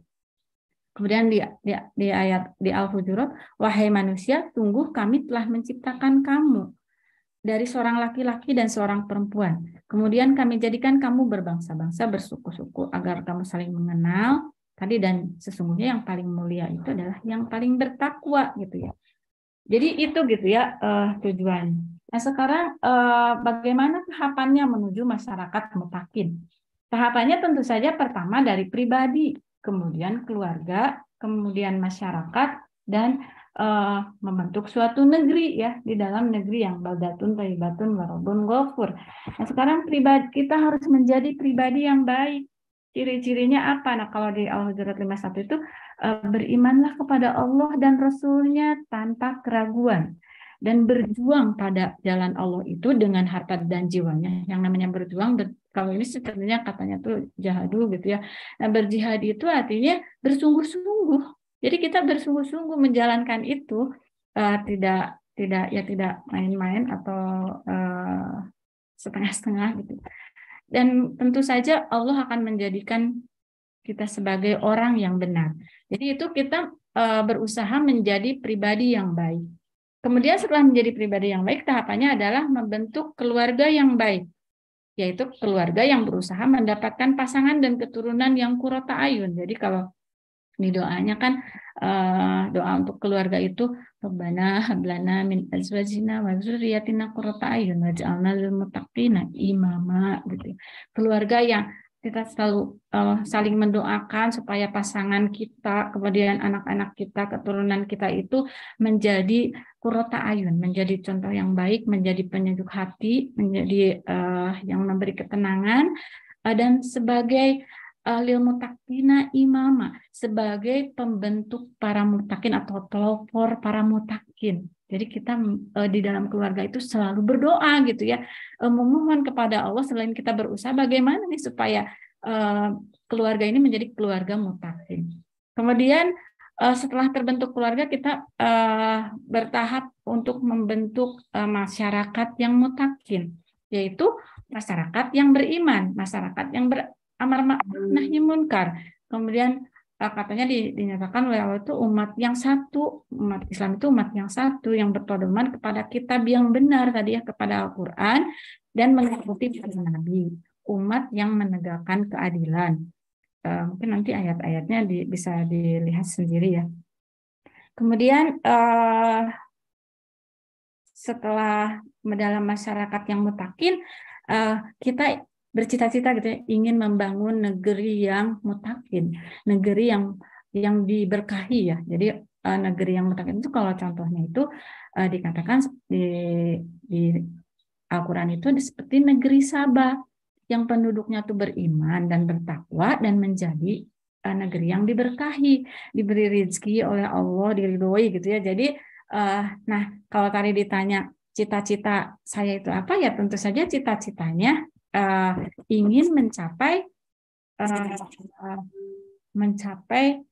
Kemudian di, di, di ayat di Al-Hujurat, wahai manusia, tunggu kami telah menciptakan kamu dari seorang laki-laki dan seorang perempuan. Kemudian kami jadikan kamu berbangsa-bangsa, bersuku-suku agar kamu saling mengenal. Tadi dan sesungguhnya yang paling mulia itu adalah yang paling bertakwa gitu ya. Jadi itu gitu ya uh, tujuan. Nah sekarang uh, bagaimana tahapannya menuju masyarakat mutakin? Tahapannya tentu saja pertama dari pribadi kemudian keluarga, kemudian masyarakat dan uh, membentuk suatu negeri ya di dalam negeri yang baldatun taibatun, warobun gofur. Nah, sekarang pribadi kita harus menjadi pribadi yang baik. Ciri-cirinya apa? Nah, kalau di Al-Hujurat 51 itu uh, berimanlah kepada Allah dan Rasulnya tanpa keraguan dan berjuang pada jalan Allah itu dengan harta dan jiwanya. Yang namanya berjuang kalau ini sebenarnya katanya tuh jahadu gitu ya. Nah, berjihad itu artinya bersungguh-sungguh. Jadi kita bersungguh-sungguh menjalankan itu uh, tidak tidak ya tidak main-main atau uh, setengah-setengah gitu. Dan tentu saja Allah akan menjadikan kita sebagai orang yang benar. Jadi itu kita uh, berusaha menjadi pribadi yang baik. Kemudian setelah menjadi pribadi yang baik, tahapannya adalah membentuk keluarga yang baik yaitu keluarga yang berusaha mendapatkan pasangan dan keturunan yang kurota ayun. Jadi kalau ini doanya kan uh, doa untuk keluarga itu Rabbana hablana min azwajina wa dzurriyyatina qurrata ayun waj'alna lil muttaqina imama gitu. Ya. Keluarga yang kita selalu uh, saling mendoakan supaya pasangan kita, kemudian anak-anak kita, keturunan kita itu menjadi kurota ayun, menjadi contoh yang baik, menjadi penyejuk hati, menjadi uh, yang memberi ketenangan, uh, dan sebagai uh, lil mutakina imama, sebagai pembentuk para mutakin atau pelopor para mutakin. Jadi kita e, di dalam keluarga itu selalu berdoa gitu ya, e, memohon kepada Allah selain kita berusaha bagaimana nih supaya e, keluarga ini menjadi keluarga mutakin. Kemudian e, setelah terbentuk keluarga kita e, bertahap untuk membentuk e, masyarakat yang mutakin, yaitu masyarakat yang beriman, masyarakat yang beramar ma'ruf nahi munkar, kemudian katanya dinyatakan dinyatakan Allah itu umat yang satu, umat Islam itu umat yang satu yang berpedoman kepada kitab yang benar tadi ya kepada Al-Qur'an dan mengikuti para nabi, umat yang menegakkan keadilan. Eh, mungkin nanti ayat-ayatnya bisa dilihat sendiri ya. Kemudian eh, setelah dalam masyarakat yang mutakin, eh, kita bercita-cita gitu ya, ingin membangun negeri yang mutakin, negeri yang yang diberkahi ya. Jadi eh, negeri yang mutakin itu kalau contohnya itu eh, dikatakan di, di Al-Qur'an itu seperti negeri Sabah yang penduduknya itu beriman dan bertakwa dan menjadi eh, negeri yang diberkahi, diberi rezeki oleh Allah, diridhoi gitu ya. Jadi nah kalau tadi ditanya cita-cita saya itu apa ya tentu saja cita-citanya uh, ingin mencapai uh, mencapai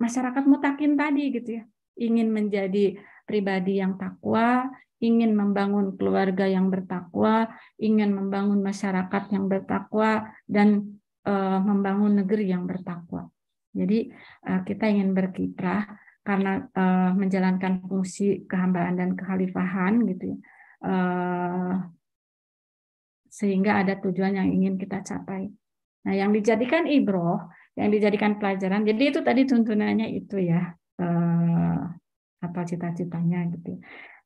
masyarakat mutakin tadi gitu ya ingin menjadi pribadi yang takwa ingin membangun keluarga yang bertakwa ingin membangun masyarakat yang bertakwa dan uh, membangun negeri yang bertakwa jadi uh, kita ingin berkiprah karena uh, menjalankan fungsi kehambaan dan kekhalifahan gitu ya. Uh, sehingga ada tujuan yang ingin kita capai. Nah, yang dijadikan ibroh, yang dijadikan pelajaran. Jadi itu tadi tuntunannya itu ya, eh, apa cita-citanya gitu.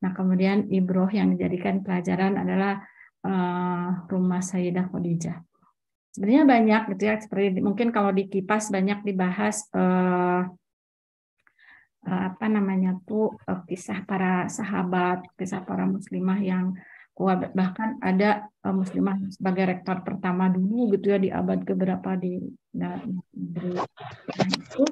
Nah, kemudian ibroh yang dijadikan pelajaran adalah eh, rumah Sayyidah Khadijah. Sebenarnya banyak gitu ya, seperti mungkin kalau di kipas banyak dibahas eh, eh apa namanya tuh eh, kisah para sahabat, kisah para muslimah yang kuat bahkan ada eh, muslimah sebagai rektor pertama dulu gitu ya di abad keberapa di nah, negeri itu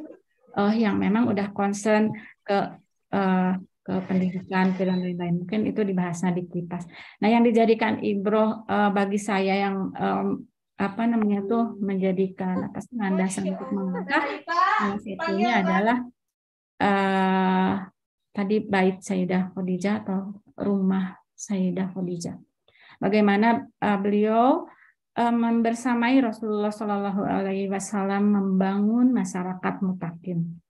eh, yang memang udah concern ke uh, ke pendidikan ke dan lain-lain mungkin itu dibahasnya di kipas nah yang dijadikan ibro uh, bagi saya yang um, apa namanya tuh menjadikan atas sih landasan untuk mengangkat salah satunya adalah uh, tadi bait Sayyidah Khadijah atau rumah Sayyidah Khadijah. Bagaimana uh, beliau uh, membersamai Rasulullah Shallallahu Alaihi Wasallam membangun masyarakat mutakin.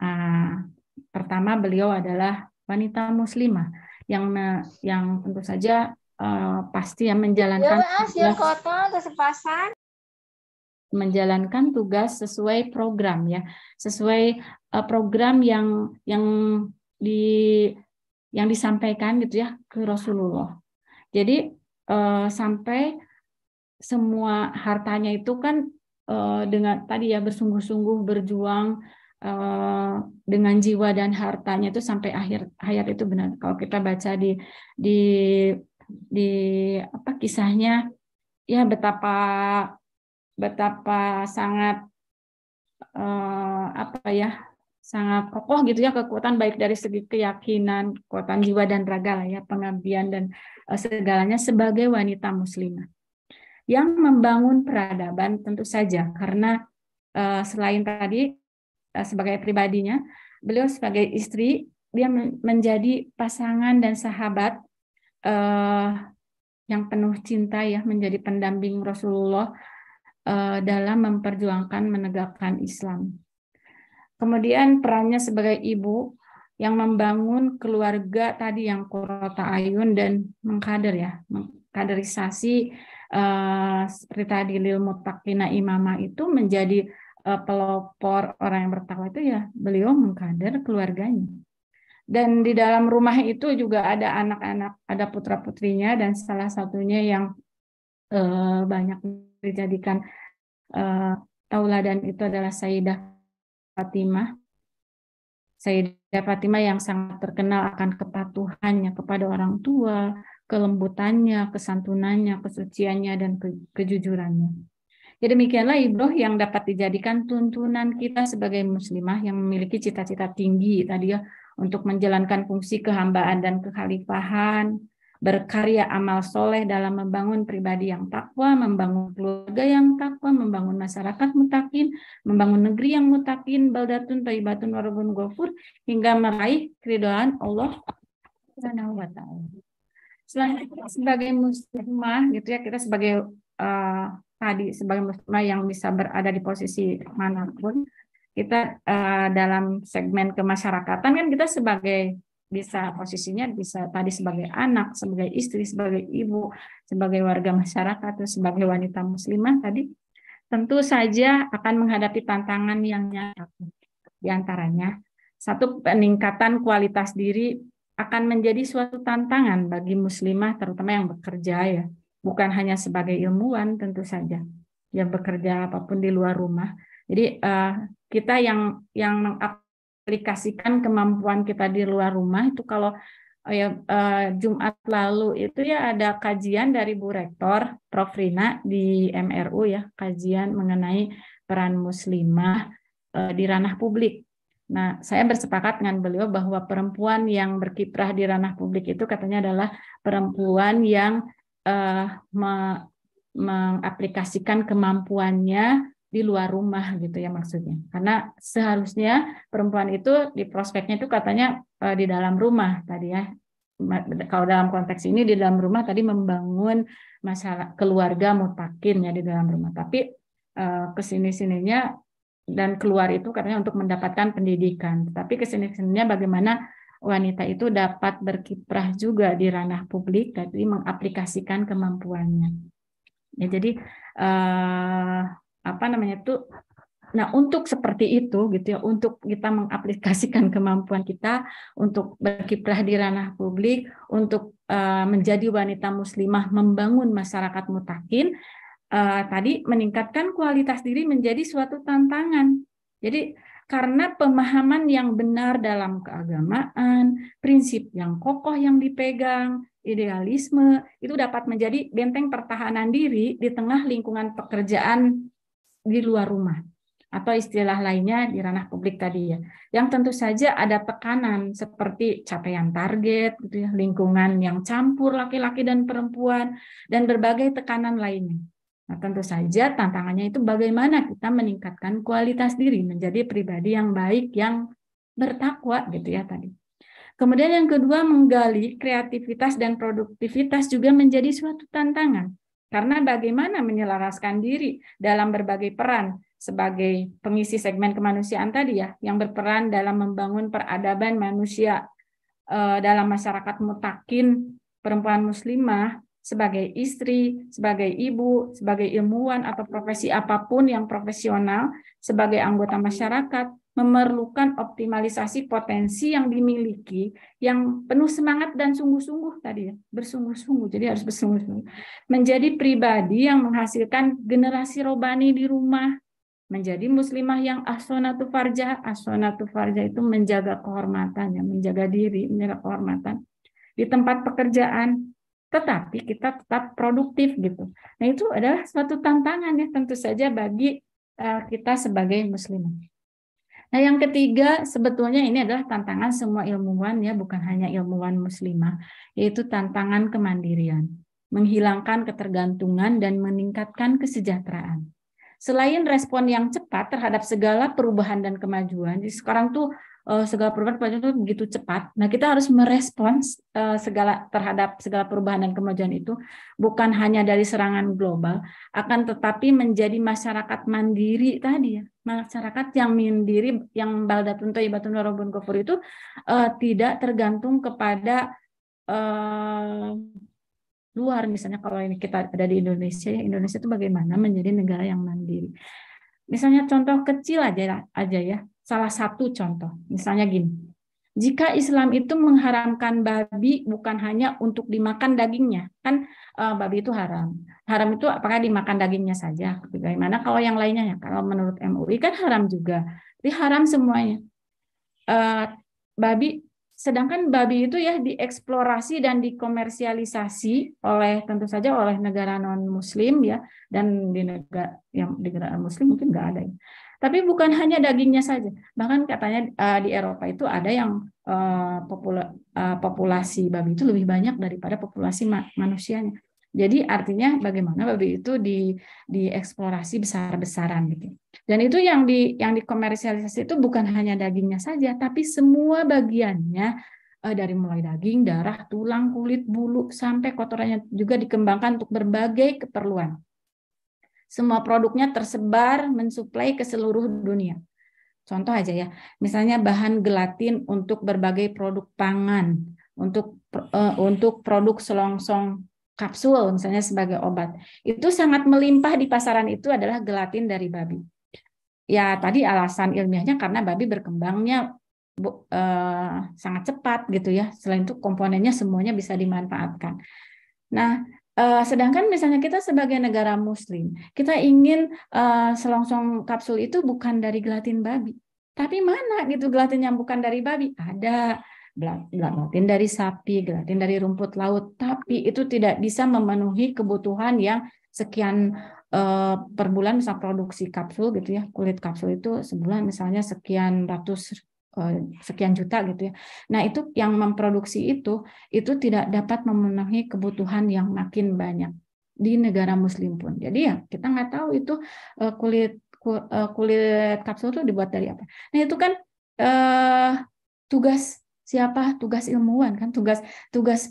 Uh, pertama beliau adalah wanita muslimah yang yang tentu saja uh, pasti yang menjalankan ya, ya tugas, kota, kesepasan. menjalankan tugas sesuai program ya sesuai uh, program yang yang di yang disampaikan gitu ya ke Rasulullah. Jadi eh, sampai semua hartanya itu kan eh, dengan tadi ya bersungguh-sungguh berjuang eh, dengan jiwa dan hartanya itu sampai akhir hayat itu benar. Kalau kita baca di di di apa kisahnya ya betapa betapa sangat apa ya sangat kokoh gitu ya kekuatan baik dari segi keyakinan, kekuatan jiwa dan raga lah ya, pengabdian dan eh, segalanya sebagai wanita muslimah. Yang membangun peradaban tentu saja karena eh, selain tadi eh, sebagai pribadinya, beliau sebagai istri dia menjadi pasangan dan sahabat yang penuh cinta ya menjadi pendamping Rasulullah dalam memperjuangkan menegakkan Islam Kemudian perannya sebagai ibu yang membangun keluarga tadi yang Kota ayun dan mengkader ya, mengkaderisasi eh, seperti tadi lil mutakina imama itu menjadi eh, pelopor orang yang bertakwa itu ya beliau mengkader keluarganya. Dan di dalam rumah itu juga ada anak-anak, ada putra-putrinya dan salah satunya yang eh, banyak dijadikan eh, tauladan itu adalah Sayyidah Fatimah. Sayyidah Fatimah yang sangat terkenal akan kepatuhannya kepada orang tua, kelembutannya, kesantunannya, kesuciannya, dan ke kejujurannya. Ya demikianlah ibroh yang dapat dijadikan tuntunan kita sebagai muslimah yang memiliki cita-cita tinggi tadi ya untuk menjalankan fungsi kehambaan dan kekhalifahan, berkarya amal soleh dalam membangun pribadi yang takwa, membangun keluarga yang takwa, membangun masyarakat mutakin, membangun negeri yang mutakin, baldatun taibatun warabun gofur, hingga meraih kridaan Allah Subhanahu wa taala. Selanjutnya sebagai muslimah gitu ya, kita sebagai uh, tadi sebagai muslimah yang bisa berada di posisi manapun, kita uh, dalam segmen kemasyarakatan kan kita sebagai bisa posisinya bisa tadi sebagai anak, sebagai istri, sebagai ibu, sebagai warga masyarakat, atau sebagai wanita muslimah tadi tentu saja akan menghadapi tantangan yang nyata. Di antaranya, satu peningkatan kualitas diri akan menjadi suatu tantangan bagi muslimah terutama yang bekerja ya, bukan hanya sebagai ilmuwan tentu saja yang bekerja apapun di luar rumah. Jadi eh, kita yang yang aplikasikan kemampuan kita di luar rumah itu kalau oh ya eh, Jumat lalu itu ya ada kajian dari Bu Rektor Prof Rina di MRU ya kajian mengenai peran muslimah eh, di ranah publik. Nah, saya bersepakat dengan beliau bahwa perempuan yang berkiprah di ranah publik itu katanya adalah perempuan yang uh, me mengaplikasikan kemampuannya di luar rumah gitu ya maksudnya. Karena seharusnya perempuan itu di prospeknya itu katanya uh, di dalam rumah tadi ya. Kalau dalam konteks ini di dalam rumah tadi membangun masalah keluarga mutakin ya di dalam rumah. Tapi uh, kesini-sininya dan keluar itu katanya untuk mendapatkan pendidikan. Tapi kesini-sininya bagaimana wanita itu dapat berkiprah juga di ranah publik, jadi mengaplikasikan kemampuannya. Ya, jadi uh, apa namanya tuh Nah, untuk seperti itu gitu ya, untuk kita mengaplikasikan <laughs> kemampuan kita untuk berkiprah di ranah publik, untuk uh, menjadi wanita muslimah membangun masyarakat mutakin, uh, tadi meningkatkan kualitas diri menjadi suatu tantangan. Jadi karena pemahaman yang benar dalam keagamaan, prinsip yang kokoh yang dipegang, idealisme itu dapat menjadi benteng pertahanan diri di tengah lingkungan pekerjaan di luar rumah atau istilah lainnya di ranah publik tadi ya. Yang tentu saja ada tekanan seperti capaian target, gitu ya, lingkungan yang campur laki-laki dan perempuan dan berbagai tekanan lainnya. Nah, tentu saja tantangannya itu bagaimana kita meningkatkan kualitas diri menjadi pribadi yang baik yang bertakwa gitu ya tadi. Kemudian yang kedua menggali kreativitas dan produktivitas juga menjadi suatu tantangan karena bagaimana menyelaraskan diri dalam berbagai peran sebagai pengisi segmen kemanusiaan tadi ya, yang berperan dalam membangun peradaban manusia eh, dalam masyarakat mutakin perempuan muslimah sebagai istri, sebagai ibu, sebagai ilmuwan atau profesi apapun yang profesional, sebagai anggota masyarakat, memerlukan optimalisasi potensi yang dimiliki yang penuh semangat dan sungguh-sungguh tadi ya, bersungguh-sungguh. Jadi harus bersungguh-sungguh. Menjadi pribadi yang menghasilkan generasi robani di rumah, menjadi muslimah yang asonatu farja, asonatu farja itu menjaga kehormatan, ya, menjaga diri, menjaga kehormatan di tempat pekerjaan, tetapi kita tetap produktif gitu. Nah, itu adalah suatu tantangan ya tentu saja bagi eh, kita sebagai muslimah. Nah, yang ketiga sebetulnya ini adalah tantangan semua ilmuwan ya, bukan hanya ilmuwan muslimah, yaitu tantangan kemandirian, menghilangkan ketergantungan dan meningkatkan kesejahteraan. Selain respon yang cepat terhadap segala perubahan dan kemajuan, sekarang tuh Eh, segala perubahan kemajuan itu begitu cepat. Nah, kita harus merespons eh, segala terhadap segala perubahan dan kemajuan itu bukan hanya dari serangan global, akan tetapi menjadi masyarakat mandiri tadi ya. Masyarakat yang mandiri yang baldatun thayyibatun warabun kufur itu uh, tidak tergantung kepada uh, luar misalnya kalau ini kita ada di Indonesia, ya Indonesia itu bagaimana menjadi negara yang mandiri. Misalnya contoh kecil aja aja ya Salah satu contoh, misalnya gini. Jika Islam itu mengharamkan babi bukan hanya untuk dimakan dagingnya, kan uh, babi itu haram. Haram itu apakah dimakan dagingnya saja? Bagaimana kalau yang lainnya ya? Kalau menurut MUI kan haram juga. Jadi haram semuanya. Uh, babi sedangkan babi itu ya dieksplorasi dan dikomersialisasi oleh tentu saja oleh negara non muslim ya dan di negara yang di negara muslim mungkin nggak ada ya. Tapi bukan hanya dagingnya saja, bahkan katanya uh, di Eropa itu ada yang uh, popula, uh, populasi babi itu lebih banyak daripada populasi ma manusianya. Jadi artinya bagaimana babi itu di dieksplorasi besar-besaran gitu. Dan itu yang di yang dikomersialisasi itu bukan hanya dagingnya saja, tapi semua bagiannya dari mulai daging, darah, tulang, kulit, bulu sampai kotorannya juga dikembangkan untuk berbagai keperluan. Semua produknya tersebar mensuplai ke seluruh dunia. Contoh aja ya, misalnya bahan gelatin untuk berbagai produk pangan, untuk uh, untuk produk selongsong kapsul misalnya sebagai obat. Itu sangat melimpah di pasaran itu adalah gelatin dari babi. Ya tadi alasan ilmiahnya karena babi berkembangnya bu, uh, sangat cepat gitu ya. Selain itu komponennya semuanya bisa dimanfaatkan. Nah, Uh, sedangkan misalnya kita sebagai negara Muslim, kita ingin uh, selongsong kapsul itu bukan dari gelatin babi, tapi mana gitu gelatin yang bukan dari babi? Ada gelatin dari sapi, gelatin dari rumput laut, tapi itu tidak bisa memenuhi kebutuhan yang sekian uh, per bulan misal produksi kapsul gitu ya kulit kapsul itu sebulan misalnya sekian ratus Eh, sekian juta gitu ya. Nah, itu yang memproduksi itu itu tidak dapat memenuhi kebutuhan yang makin banyak di negara muslim pun. Jadi ya kita nggak tahu itu eh, kulit eh, kulit kapsul itu dibuat dari apa. Nah, itu kan eh, tugas siapa? Tugas ilmuwan kan, tugas tugas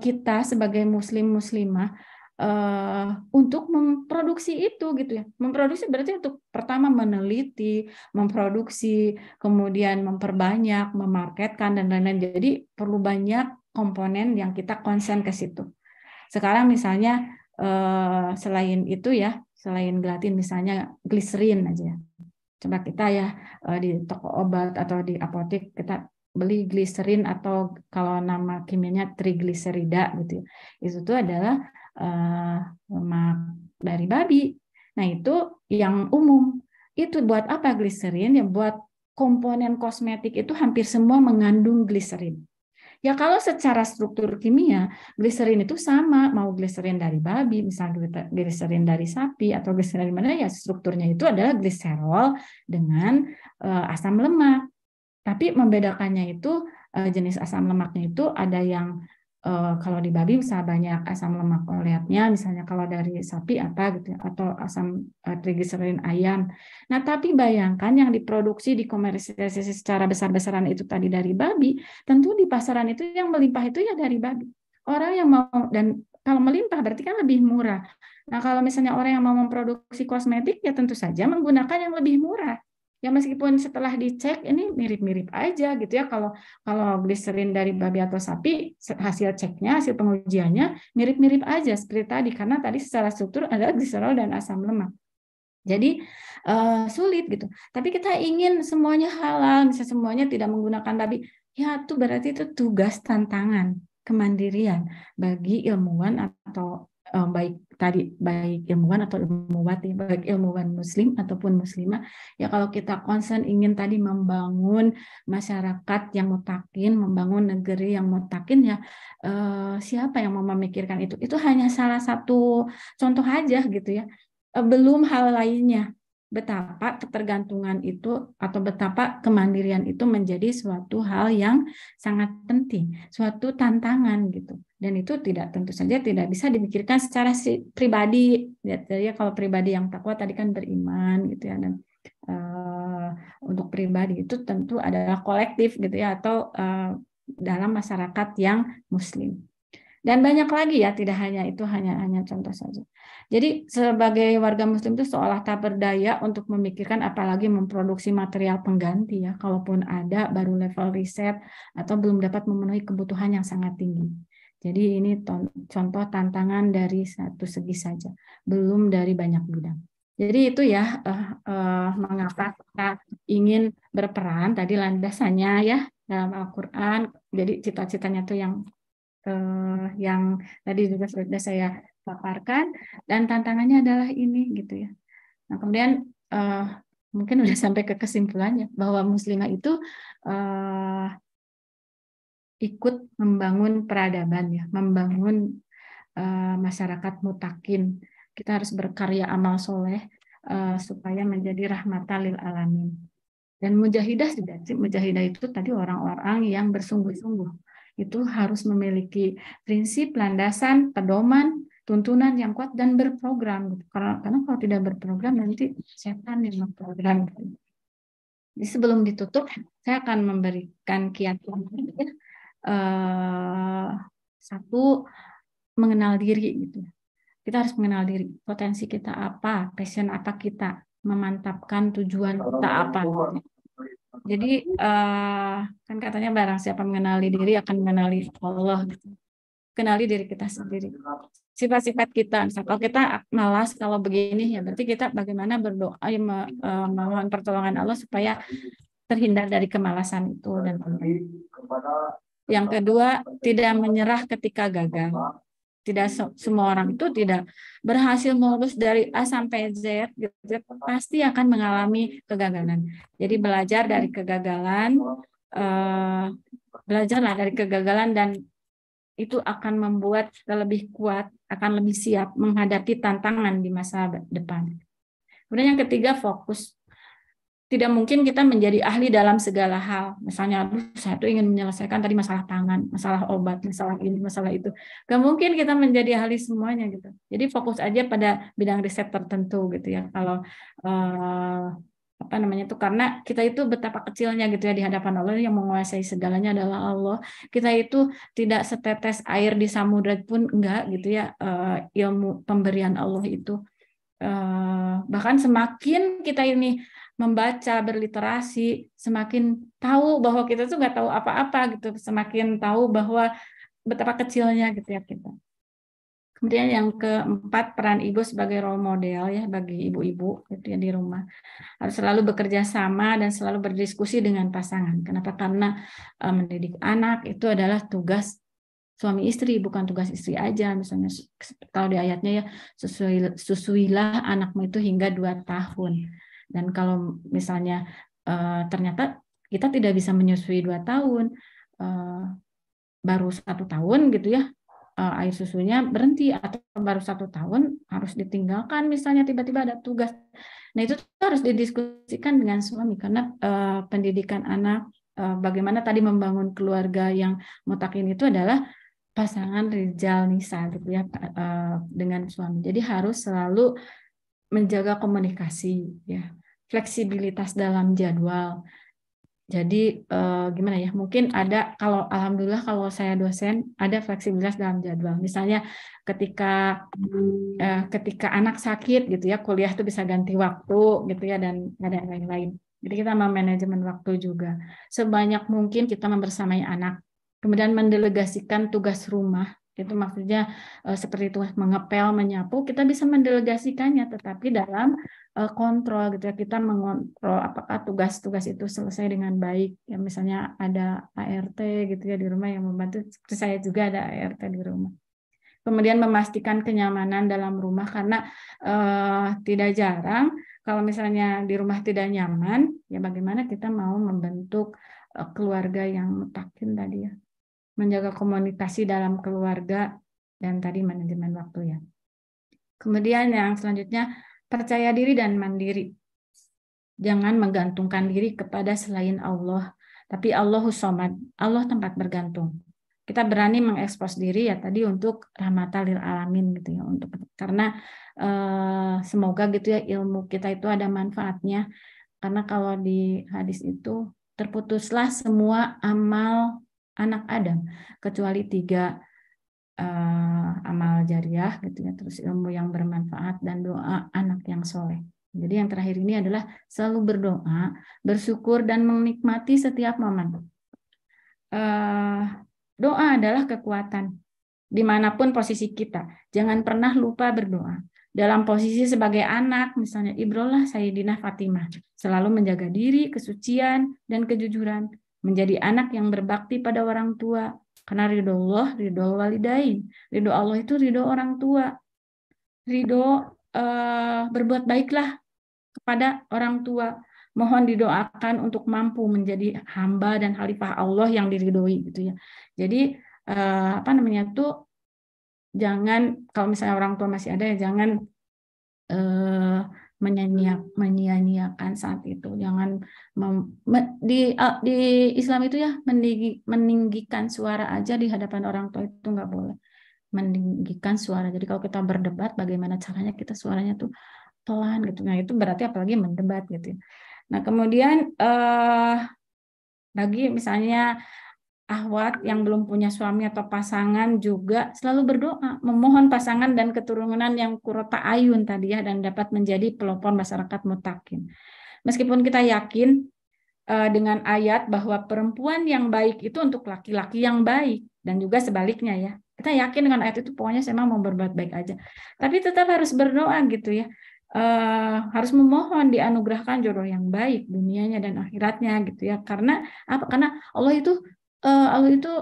kita sebagai muslim muslimah uh, untuk memproduksi itu gitu ya. Memproduksi berarti untuk pertama meneliti, memproduksi, kemudian memperbanyak, memarketkan dan lain-lain. Jadi perlu banyak komponen yang kita konsen ke situ. Sekarang misalnya uh, selain itu ya, selain gelatin misalnya gliserin aja. Ya. Coba kita ya uh, di toko obat atau di apotek kita beli gliserin atau kalau nama kimianya trigliserida gitu ya. Itu tuh adalah Eh, lemak dari babi. Nah, itu yang umum. Itu buat apa gliserin? Ya buat komponen kosmetik itu hampir semua mengandung gliserin. Ya kalau secara struktur kimia, gliserin itu sama, mau gliserin dari babi, misalnya gliserin dari sapi atau gliserin dari mana ya strukturnya itu adalah gliserol dengan uh, asam lemak. Tapi membedakannya itu uh, jenis asam lemaknya itu ada yang Eh, kalau di babi bisa banyak asam lemak oleatnya, misalnya kalau dari sapi apa gitu, atau asam uh, trigliserin ayam. Nah, tapi bayangkan yang diproduksi di komersialisasi secara besar-besaran itu tadi dari babi, tentu di pasaran itu yang melimpah itu ya dari babi. Orang yang mau dan kalau melimpah berarti kan lebih murah. Nah, kalau misalnya orang yang mau memproduksi kosmetik ya tentu saja menggunakan yang lebih murah ya meskipun setelah dicek ini mirip-mirip aja gitu ya kalau kalau gliserin dari babi atau sapi hasil ceknya hasil pengujiannya mirip-mirip aja seperti tadi karena tadi secara struktur adalah gliserol dan asam lemak jadi uh, sulit gitu tapi kita ingin semuanya halal bisa semuanya tidak menggunakan babi ya itu berarti itu tugas tantangan kemandirian bagi ilmuwan atau um, baik tadi baik ilmuwan atau ilmuwati baik ilmuwan muslim ataupun muslimah ya kalau kita konsen ingin tadi membangun masyarakat yang mutakin membangun negeri yang mutakin ya eh, siapa yang mau memikirkan itu itu hanya salah satu contoh aja gitu ya eh, belum hal lainnya betapa ketergantungan itu atau betapa kemandirian itu menjadi suatu hal yang sangat penting, suatu tantangan gitu. Dan itu tidak tentu saja tidak bisa dipikirkan secara si, pribadi. Gitu ya, kalau pribadi yang takwa tadi kan beriman gitu ya dan uh, untuk pribadi itu tentu adalah kolektif gitu ya atau uh, dalam masyarakat yang muslim. Dan banyak lagi ya tidak hanya itu hanya hanya contoh saja. Jadi sebagai warga muslim itu seolah tak berdaya untuk memikirkan apalagi memproduksi material pengganti ya, kalaupun ada baru level riset atau belum dapat memenuhi kebutuhan yang sangat tinggi. Jadi ini contoh tantangan dari satu segi saja, belum dari banyak bidang. Jadi itu ya uh, uh, mengapa kita ingin berperan tadi landasannya ya dalam Al-Qur'an. Jadi cita-citanya tuh yang uh, yang tadi juga sudah saya paparkan dan tantangannya adalah ini gitu ya. Nah, kemudian uh, mungkin udah sampai ke kesimpulannya bahwa muslimah itu uh, ikut membangun peradaban ya, membangun uh, masyarakat mutakin. Kita harus berkarya amal soleh uh, supaya menjadi rahmatan lil alamin. Dan mujahidah juga sih, mujahidah itu tadi orang-orang yang bersungguh-sungguh itu harus memiliki prinsip landasan pedoman tuntunan yang kuat dan berprogram gitu. Karena, karena kalau tidak berprogram nanti setan yang memprogram. Jadi sebelum ditutup, saya akan memberikan kiat ya. Uh, satu mengenal diri gitu. Kita harus mengenal diri, potensi kita apa, passion apa kita, memantapkan tujuan kita apa. Jadi eh, kan katanya barang siapa mengenali diri akan mengenali Allah gitu. Kenali diri kita sendiri sifat-sifat kita. kalau kita malas, kalau begini ya berarti kita bagaimana berdoa e, memohon pertolongan Allah supaya terhindar dari kemalasan itu dan yang kedua tidak menyerah ketika gagal. Tidak semua orang itu tidak berhasil mulus dari A sampai Z, gitu, ya, pasti akan mengalami kegagalan. Jadi belajar dari kegagalan, eh, belajarlah dari kegagalan dan itu akan membuat kita lebih kuat, akan lebih siap menghadapi tantangan di masa depan. Kemudian yang ketiga fokus. Tidak mungkin kita menjadi ahli dalam segala hal. Misalnya, satu ingin menyelesaikan tadi masalah pangan, masalah obat, masalah ini, masalah itu. Gak mungkin kita menjadi ahli semuanya gitu. Jadi fokus aja pada bidang riset tertentu gitu ya. Kalau uh, apa namanya tuh karena kita itu betapa kecilnya gitu ya di hadapan Allah yang menguasai segalanya adalah Allah kita itu tidak setetes air di samudra pun enggak gitu ya uh, ilmu pemberian Allah itu uh, bahkan semakin kita ini membaca berliterasi semakin tahu bahwa kita tuh nggak tahu apa-apa gitu semakin tahu bahwa betapa kecilnya gitu ya kita Kemudian yang keempat peran ibu sebagai role model ya bagi ibu-ibu gitu ya di rumah harus selalu bekerja sama dan selalu berdiskusi dengan pasangan. Kenapa? Karena e, mendidik anak itu adalah tugas suami istri bukan tugas istri aja. Misalnya kalau di ayatnya ya susui, susuilah anakmu itu hingga dua tahun. Dan kalau misalnya e, ternyata kita tidak bisa menyusui dua tahun, e, baru satu tahun gitu ya Eh, air susunya berhenti atau baru satu tahun harus ditinggalkan misalnya tiba-tiba ada tugas. Nah itu harus didiskusikan dengan suami karena uh, pendidikan anak uh, bagaimana tadi membangun keluarga yang mutakin itu adalah pasangan Rizal Nisa gitu ya uh, dengan suami. Jadi harus selalu menjaga komunikasi ya, fleksibilitas dalam jadwal jadi eh, gimana ya? Mungkin ada kalau alhamdulillah kalau saya dosen ada fleksibilitas dalam jadwal. Misalnya ketika eh, ketika anak sakit gitu ya, kuliah tuh bisa ganti waktu gitu ya dan ada yang lain-lain. Jadi kita memanajemen waktu juga. Sebanyak mungkin kita membersamai anak. Kemudian mendelegasikan tugas rumah itu maksudnya eh, seperti itu mengepel menyapu kita bisa mendelegasikannya tetapi dalam eh, kontrol gitu ya kita mengontrol apakah tugas-tugas itu selesai dengan baik ya misalnya ada ART gitu ya di rumah yang membantu saya juga ada ART di rumah kemudian memastikan kenyamanan dalam rumah karena eh, tidak jarang kalau misalnya di rumah tidak nyaman ya bagaimana kita mau membentuk eh, keluarga yang mutakin tadi ya menjaga komunikasi dalam keluarga, dan tadi manajemen waktu ya. Kemudian yang selanjutnya, percaya diri dan mandiri. Jangan menggantungkan diri kepada selain Allah, tapi Allahu somad, Allah tempat bergantung. Kita berani mengekspos diri ya tadi untuk rahmatan lil alamin gitu ya untuk karena e, semoga gitu ya ilmu kita itu ada manfaatnya karena kalau di hadis itu terputuslah semua amal anak Adam kecuali tiga uh, amal jariah gitu ya terus ilmu yang bermanfaat dan doa anak yang soleh jadi yang terakhir ini adalah selalu berdoa bersyukur dan menikmati setiap momen uh, doa adalah kekuatan dimanapun posisi kita jangan pernah lupa berdoa dalam posisi sebagai anak, misalnya Ibrolah Sayyidina Fatimah, selalu menjaga diri, kesucian, dan kejujuran menjadi anak yang berbakti pada orang tua. Karena ridho Allah, ridho walidain. Ridho Allah itu ridho orang tua. Ridho eh, berbuat baiklah kepada orang tua. Mohon didoakan untuk mampu menjadi hamba dan khalifah Allah yang diridhoi gitu ya. Jadi eh, apa namanya itu, jangan kalau misalnya orang tua masih ada ya jangan eh, menyanyiak, menyanyiakan saat itu. Jangan mem, di ah, di Islam itu ya meninggi, meninggikan suara aja di hadapan orang tua itu nggak boleh meninggikan suara. Jadi kalau kita berdebat bagaimana caranya kita suaranya tuh pelan gitu. Nah, itu berarti apalagi mendebat gitu. Ya. Nah, kemudian uh, eh, bagi misalnya ahwat yang belum punya suami atau pasangan juga selalu berdoa, memohon pasangan dan keturunan yang kurota ayun tadi ya dan dapat menjadi pelopor masyarakat mutakin. Meskipun kita yakin uh, dengan ayat bahwa perempuan yang baik itu untuk laki-laki yang baik dan juga sebaliknya ya. Kita yakin dengan ayat itu pokoknya saya mau berbuat baik aja. Tapi tetap harus berdoa gitu ya. Uh, harus memohon dianugerahkan jodoh yang baik dunianya dan akhiratnya gitu ya karena apa karena Allah itu Eh, Allah itu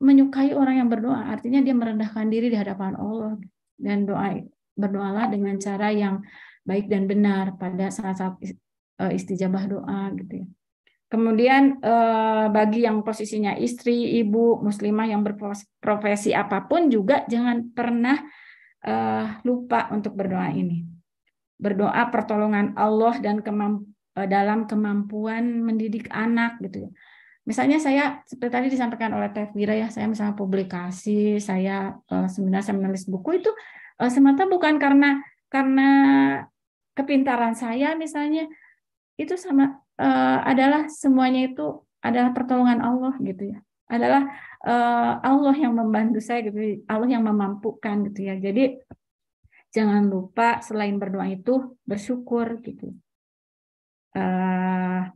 menyukai orang yang berdoa, artinya dia merendahkan diri di hadapan Allah dan doa berdoalah dengan cara yang baik dan benar pada saat-saat eh, istijabah doa gitu ya. Kemudian eh, bagi yang posisinya istri, ibu, muslimah yang berprofesi apapun juga jangan pernah lupa untuk berdoa ini. Berdoa pertolongan Allah dan dalam kemampuan mendidik anak gitu ya Misalnya saya seperti tadi disampaikan oleh Teh Vira ya, saya misalnya publikasi, saya eh, seminar saya menulis buku itu eh, semata bukan karena karena kepintaran saya misalnya itu sama eh, adalah semuanya itu adalah pertolongan Allah gitu ya. Adalah Allah yang membantu saya gitu, Allah yang memampukan gitu ya. Jadi jangan lupa selain berdoa itu bersyukur gitu. Uh,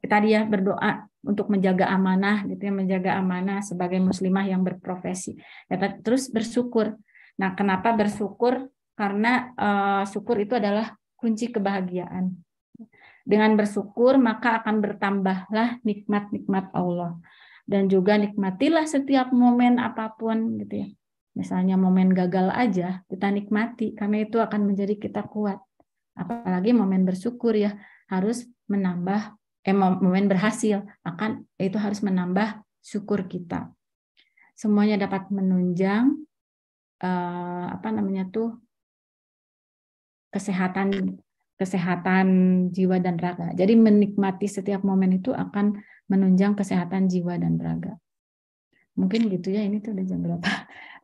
tadi ya berdoa untuk menjaga amanah gitu ya menjaga amanah sebagai muslimah yang berprofesi dapat ya, terus bersyukur nah kenapa bersyukur karena uh, syukur itu adalah kunci kebahagiaan dengan bersyukur maka akan bertambahlah nikmat-nikmat Allah dan juga nikmatilah setiap momen apapun gitu ya misalnya momen gagal aja kita nikmati karena itu akan menjadi kita kuat apalagi momen bersyukur ya harus menambah eh momen berhasil, akan itu harus menambah syukur kita. Semuanya dapat menunjang eh, apa namanya tuh kesehatan kesehatan jiwa dan raga. Jadi menikmati setiap momen itu akan menunjang kesehatan jiwa dan raga. Mungkin gitu ya, ini tuh udah jam berapa.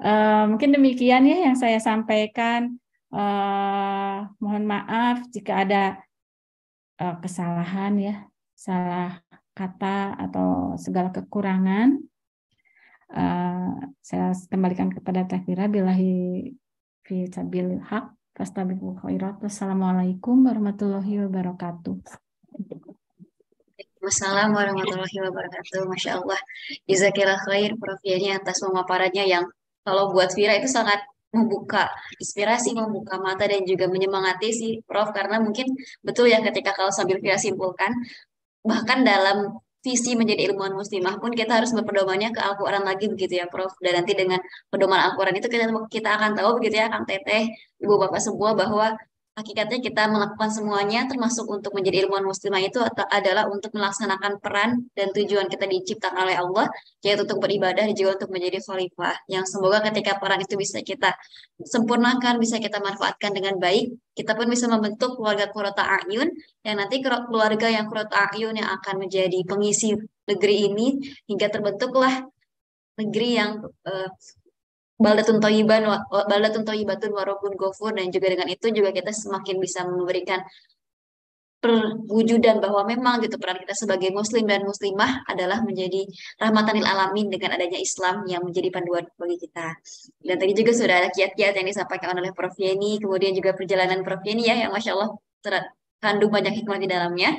Uh, <laughs> mungkin demikian ya yang saya sampaikan. Uh, mohon maaf jika ada uh, kesalahan ya salah kata atau segala kekurangan. Uh, saya kembalikan kepada Teh bilahi fi sabil haq fastabiqul khairat. Wassalamualaikum warahmatullahi wabarakatuh. Wassalamualaikum warahmatullahi wabarakatuh. Masya Allah. Jazakillah khair Prof. Yani atas pemaparannya yang kalau buat Vira itu sangat membuka inspirasi, membuka mata dan juga menyemangati sih Prof karena mungkin betul ya ketika kalau sambil Vira simpulkan bahkan dalam visi menjadi ilmuwan muslimah pun kita harus berpedomannya ke Al-Quran lagi begitu ya Prof. Dan nanti dengan pedoman Al-Quran itu kita, kita akan tahu begitu ya Kang Teteh, Ibu Bapak semua bahwa hakikatnya kita melakukan semuanya termasuk untuk menjadi ilmuwan muslimah itu adalah untuk melaksanakan peran dan tujuan kita diciptakan oleh Allah yaitu untuk beribadah dan juga untuk menjadi khalifah yang semoga ketika peran itu bisa kita sempurnakan bisa kita manfaatkan dengan baik kita pun bisa membentuk keluarga kurota ayun yang nanti keluarga yang kurota ayun yang akan menjadi pengisi negeri ini hingga terbentuklah negeri yang uh, baldatun toyiban baldatun toyibatun warobun gofur dan juga dengan itu juga kita semakin bisa memberikan perwujudan bahwa memang gitu peran kita sebagai muslim dan muslimah adalah menjadi rahmatan lil alamin dengan adanya Islam yang menjadi panduan bagi kita. Dan tadi juga sudah ada kiat-kiat yang disampaikan oleh Prof Yeni, kemudian juga perjalanan Prof Yeni ya yang Masya Allah terkandung banyak hikmah di dalamnya.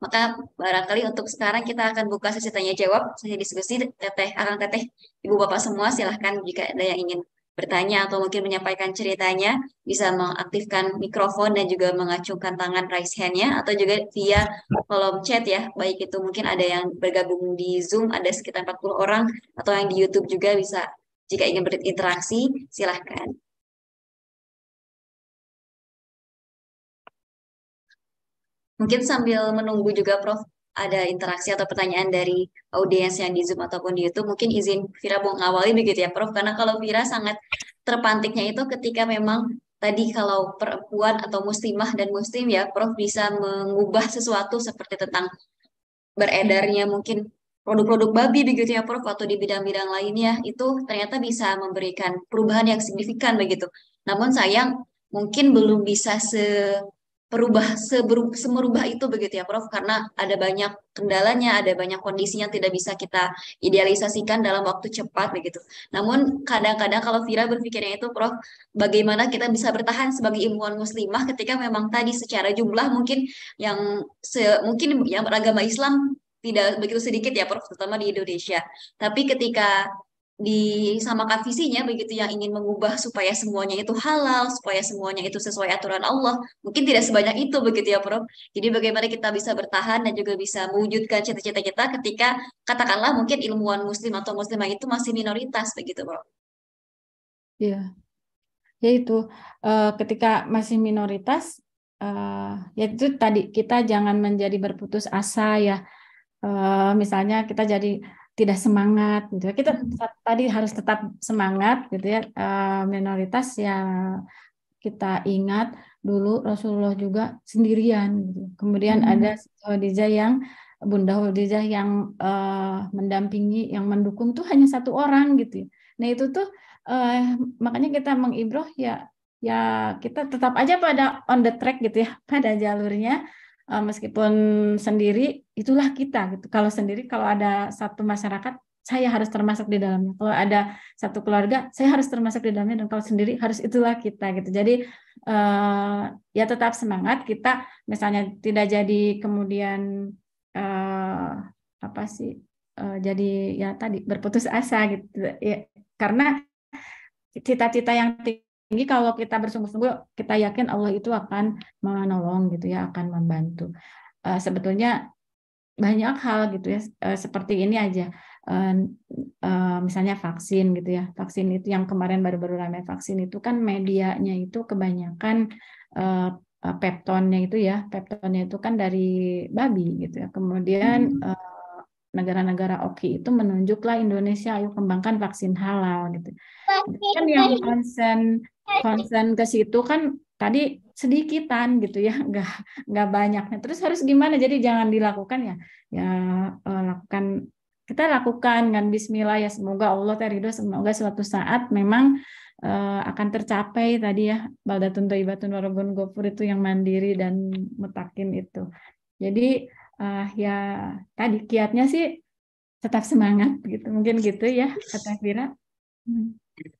Maka barangkali untuk sekarang kita akan buka sesi tanya jawab, sesi diskusi teteh, akan teteh ibu bapak semua silahkan jika ada yang ingin bertanya atau mungkin menyampaikan ceritanya bisa mengaktifkan mikrofon dan juga mengacungkan tangan raise hand atau juga via kolom chat ya baik itu mungkin ada yang bergabung di Zoom ada sekitar 40 orang atau yang di YouTube juga bisa jika ingin berinteraksi silahkan. Mungkin sambil menunggu juga Prof ada interaksi atau pertanyaan dari audiens yang di Zoom ataupun di YouTube, mungkin izin Vira ngawali begitu ya Prof, karena kalau Vira sangat terpantiknya itu ketika memang tadi kalau perempuan atau muslimah dan muslim ya Prof bisa mengubah sesuatu seperti tentang beredarnya mungkin produk-produk babi begitu ya Prof atau di bidang-bidang lainnya itu ternyata bisa memberikan perubahan yang signifikan begitu. Namun sayang mungkin belum bisa se perubah seberu, semerubah itu begitu ya Prof karena ada banyak kendalanya ada banyak kondisi yang tidak bisa kita idealisasikan dalam waktu cepat begitu namun kadang-kadang kalau Vira berpikirnya itu Prof bagaimana kita bisa bertahan sebagai ilmuwan muslimah ketika memang tadi secara jumlah mungkin yang se, mungkin yang beragama Islam tidak begitu sedikit ya Prof terutama di Indonesia tapi ketika disamakan visinya begitu yang ingin mengubah supaya semuanya itu halal, supaya semuanya itu sesuai aturan Allah. Mungkin tidak sebanyak itu begitu ya Prof. Jadi bagaimana kita bisa bertahan dan juga bisa mewujudkan cita-cita kita ketika katakanlah mungkin ilmuwan muslim atau muslimah itu masih minoritas begitu Prof. Iya. Yaitu uh, eh, ketika masih minoritas uh, eh, yaitu tadi kita jangan menjadi berputus asa ya. Eh, misalnya kita jadi tidak semangat gitu ya. kita hmm. tadi harus tetap semangat gitu ya eh, minoritas ya kita ingat dulu Rasulullah juga sendirian gitu. kemudian hmm. ada Khadijah yang Bunda Khadijah yang e, mendampingi yang mendukung tuh hanya satu orang gitu Ya. nah itu tuh e, makanya kita mengibroh ya ya kita tetap aja pada on the track gitu ya pada jalurnya uh, meskipun sendiri itulah kita gitu. Kalau sendiri kalau ada satu masyarakat saya harus termasuk di dalamnya. Kalau ada satu keluarga, saya harus termasuk di dalamnya dan kalau sendiri harus itulah kita gitu. Jadi uh, ya tetap semangat kita misalnya tidak jadi kemudian uh, apa sih uh, jadi ya tadi berputus asa gitu. Ya, karena cita-cita yang tinggi kalau kita bersungguh-sungguh kita yakin Allah itu akan menolong gitu ya akan membantu eh, sebetulnya banyak hal gitu ya eh, seperti ini aja eh, misalnya vaksin gitu ya vaksin itu yang kemarin baru-baru ramai vaksin itu kan medianya itu kebanyakan uh, peptonnya itu ya peptonnya itu kan dari babi gitu ya kemudian hmm negara-negara OKI itu menunjuklah Indonesia ayo kembangkan vaksin halal gitu. Kan yang concern concern ke situ kan tadi sedikitan gitu ya, <laughs> nggak nggak banyaknya. Terus harus gimana? Jadi jangan dilakukan ya, ya eh, lakukan kita lakukan dengan Bismillah ya semoga Allah terido semoga suatu saat memang uh, akan tercapai tadi ya baldatun toibatun Warogun gopur itu yang mandiri dan mutakin itu. Jadi uh, ya tadi kiatnya sih tetap semangat gitu mungkin gitu ya kata Fira hmm.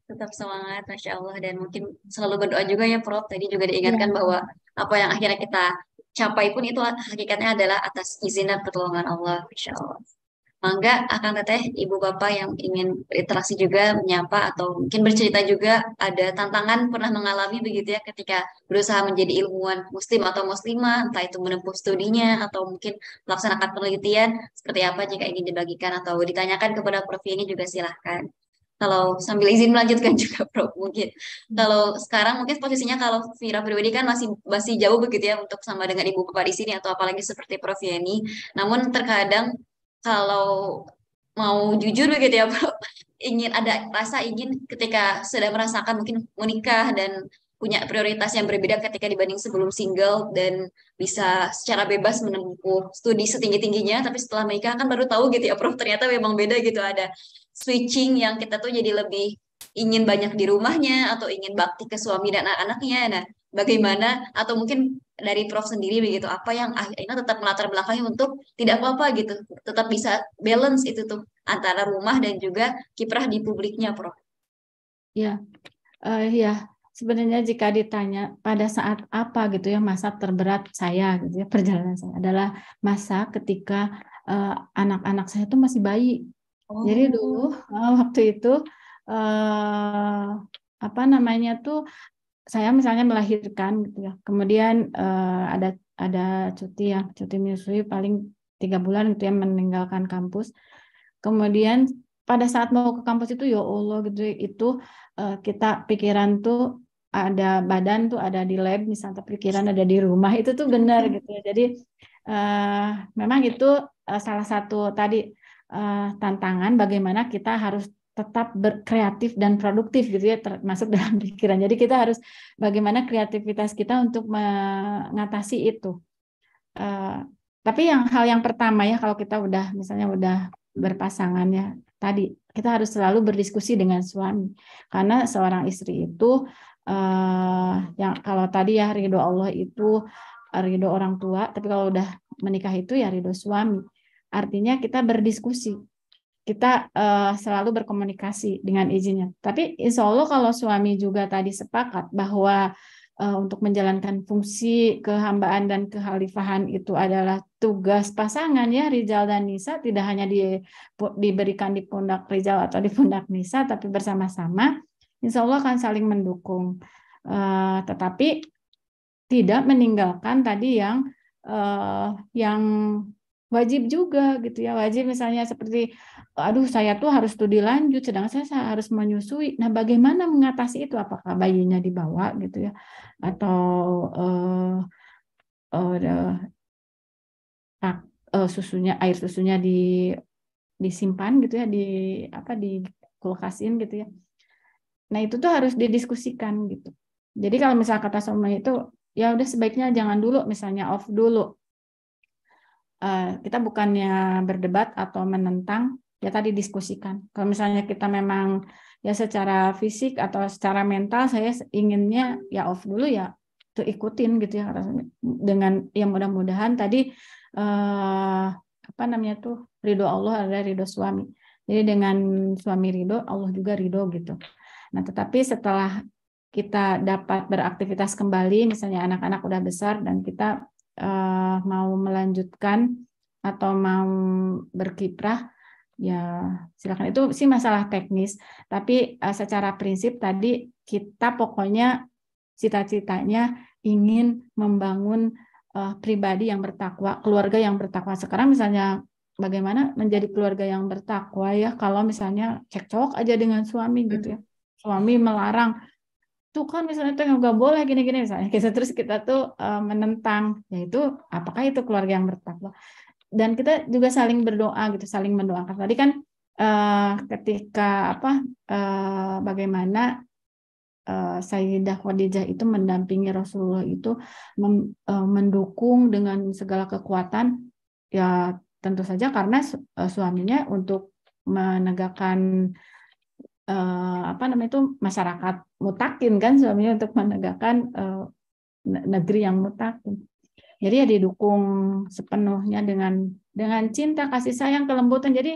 tetap semangat masya Allah dan mungkin selalu berdoa juga ya Prof tadi juga diingatkan ya. bahwa apa yang akhirnya kita capai pun itu hakikatnya adalah atas izin dan pertolongan Allah masya Allah Mangga akan ah, teteh ibu bapak yang ingin berinteraksi juga menyapa atau mungkin bercerita juga ada tantangan pernah mengalami begitu ya ketika berusaha menjadi ilmuwan muslim atau muslimah entah itu menempuh studinya atau mungkin melaksanakan penelitian seperti apa jika ingin dibagikan atau ditanyakan kepada Prof ini juga silahkan kalau sambil izin melanjutkan <laughs> juga Prof mungkin kalau sekarang mungkin posisinya kalau Vira pribadi kan masih masih jauh begitu ya untuk sama dengan ibu bapak di sini atau apalagi seperti Prof Yeni. namun terkadang kalau mau jujur begitu ya bro <laughs> ingin ada rasa ingin ketika sudah merasakan mungkin menikah dan punya prioritas yang berbeda ketika dibanding sebelum single dan bisa secara bebas menempuh studi setinggi-tingginya tapi setelah menikah kan baru tahu gitu ya Prof ternyata memang beda gitu ada switching yang kita tuh jadi lebih ingin banyak di rumahnya atau ingin bakti ke suami dan anak-anaknya nah bagaimana iya. atau mungkin dari Prof sendiri begitu apa yang akhirnya tetap melatar belakangnya untuk tidak apa-apa gitu tetap bisa balance itu tuh antara rumah dan juga kiprah di publiknya Prof. Ya, uh, ya sebenarnya jika ditanya pada saat apa gitu ya masa terberat saya gitu ya perjalanan saya adalah masa ketika eh, anak-anak uh, saya tuh masih bayi. Oh. Jadi dulu uh, waktu itu uh, apa namanya tuh saya misalnya melahirkan gitu ya kemudian uh, ada ada cuti ya cuti menyusui paling tiga bulan gitu ya meninggalkan kampus kemudian pada saat mau ke kampus itu ya allah gitu itu uh, kita pikiran tuh ada badan tuh ada di lab misalnya pikiran ada di rumah itu tuh benar gitu ya jadi uh, memang itu uh, salah satu tadi uh, tantangan bagaimana kita harus tetap berkreatif dan produktif gitu ya termasuk <laughs> dalam pikiran. Jadi kita harus bagaimana kreativitas kita untuk mengatasi itu. Eh, tapi yang hal yang pertama ya kalau kita udah misalnya udah berpasangan ya tadi kita harus selalu berdiskusi dengan suami karena seorang istri itu eh, yang kalau tadi ya ridho Allah itu ridho orang tua tapi kalau udah menikah itu ya ridho suami artinya kita berdiskusi kita uh, selalu berkomunikasi dengan izinnya. Tapi insya Allah kalau suami juga tadi sepakat bahwa uh, untuk menjalankan fungsi kehambaan dan kehalifahan itu adalah tugas pasangan ya Rizal dan Nisa tidak hanya di, diberikan di pundak Rizal atau di pundak Nisa tapi bersama-sama insya Allah akan saling mendukung. Uh, tetapi tidak meninggalkan tadi yang uh, yang wajib juga gitu ya wajib misalnya seperti aduh saya tuh harus studi lanjut sedangkan saya, saya harus menyusui nah bagaimana mengatasi itu apakah bayinya dibawa gitu ya atau uh, uh, uh, uh, susunya air susunya di disimpan gitu ya di apa di kulkasin gitu ya nah itu tuh harus didiskusikan gitu jadi kalau misalnya kata suami itu ya udah sebaiknya jangan dulu misalnya off dulu Eh, kita bukannya berdebat atau menentang, ya tadi diskusikan. Kalau misalnya kita memang ya secara fisik atau secara mental saya inginnya ya off dulu ya tuh ikutin gitu ya dengan yang mudah-mudahan tadi eh, apa namanya tuh ridho Allah ada ridho suami. Jadi dengan suami ridho Allah juga ridho gitu. Nah tetapi setelah kita dapat beraktivitas kembali misalnya anak-anak udah besar dan kita uh, mau melanjutkan atau mau berkiprah ya silakan itu sih masalah teknis tapi uh, secara prinsip tadi kita pokoknya cita-citanya ingin membangun uh, pribadi yang bertakwa keluarga yang bertakwa sekarang misalnya bagaimana menjadi keluarga yang bertakwa ya kalau misalnya cekcok aja dengan suami gitu ya hmm. suami melarang tuh kan misalnya tuh nggak boleh gini-gini misalnya kita gitu. terus kita tuh eh, menentang yaitu apakah itu keluarga yang bertakwa dan kita juga saling berdoa gitu saling mendoakan tadi kan eh, ketika apa eh, bagaimana uh, Sayyidah Khadijah itu mendampingi Rasulullah itu mendukung dengan segala kekuatan ya tentu saja karena suaminya untuk menegakkan eh, apa namanya itu masyarakat mutakin kan suaminya untuk menegakkan eh, negeri yang mutakin. Jadi ya didukung sepenuhnya dengan dengan cinta kasih sayang kelembutan. Jadi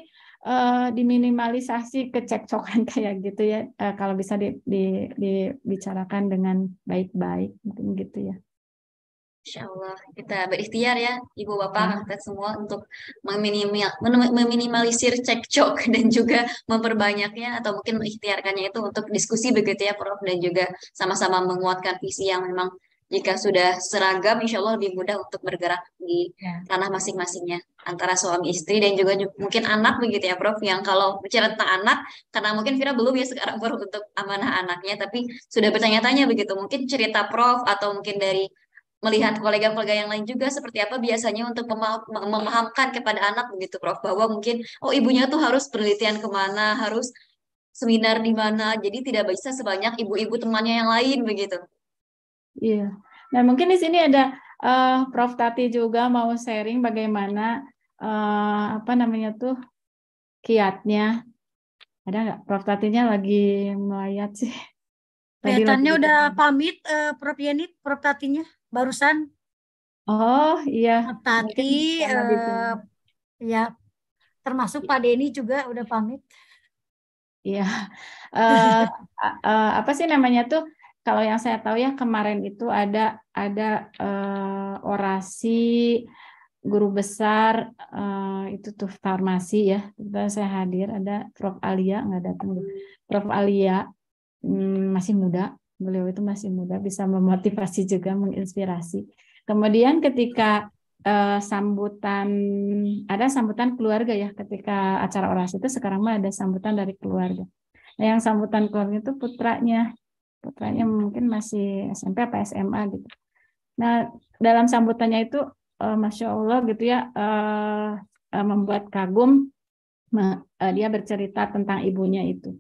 eh, diminimalisasi kecekcokan <laughs> kayak gitu ya eh, kalau bisa di, di, dibicarakan dengan baik-baik mungkin gitu ya. Insya Allah kita berikhtiar ya Ibu Bapak kita semua untuk meminimal, meminimalisir cekcok <laughs> dan juga memperbanyaknya atau mungkin mengikhtiarkannya itu untuk diskusi begitu ya Prof dan juga sama-sama menguatkan visi yang memang jika sudah seragam insya Allah lebih mudah untuk bergerak di ya. tanah masing-masingnya antara suami istri dan juga mungkin anak begitu ya Prof yang kalau bicara tentang anak karena mungkin Vira belum ya sekarang Prof untuk amanah anaknya tapi sudah bertanya-tanya begitu mungkin cerita Prof atau mungkin dari melihat kolega-kolega yang lain juga seperti apa biasanya untuk memahamkan kepada anak begitu Prof bahwa mungkin oh ibunya tuh harus penelitian kemana harus seminar di mana jadi tidak bisa sebanyak ibu-ibu temannya yang lain begitu. Iya. Nah mungkin di sini ada uh, Prof Tati juga mau sharing bagaimana uh, apa namanya tuh kiatnya ada nggak Prof Tatinya lagi melayat sih? Kelihatannya udah pamit uh, Prof Yenit, Prof Tatinya barusan. Oh iya. Tati, uh, ya termasuk Pak Denny juga udah pamit. Iya. Uh, <laughs> uh, apa sih namanya tuh? Kalau yang saya tahu ya kemarin itu ada ada uh, orasi guru besar uh, itu tuh farmasi ya. Kita saya hadir ada Prof Alia nggak datang. Prof Alia hmm, masih muda beliau itu masih muda bisa memotivasi juga menginspirasi kemudian ketika eh, sambutan ada sambutan keluarga ya ketika acara orasi itu sekarang mah ada sambutan dari keluarga nah yang sambutan keluarga itu putranya putranya mungkin masih SMP apa SMA gitu nah dalam sambutannya itu eh, masya Allah gitu ya eh, eh membuat kagum eh, dia bercerita tentang ibunya itu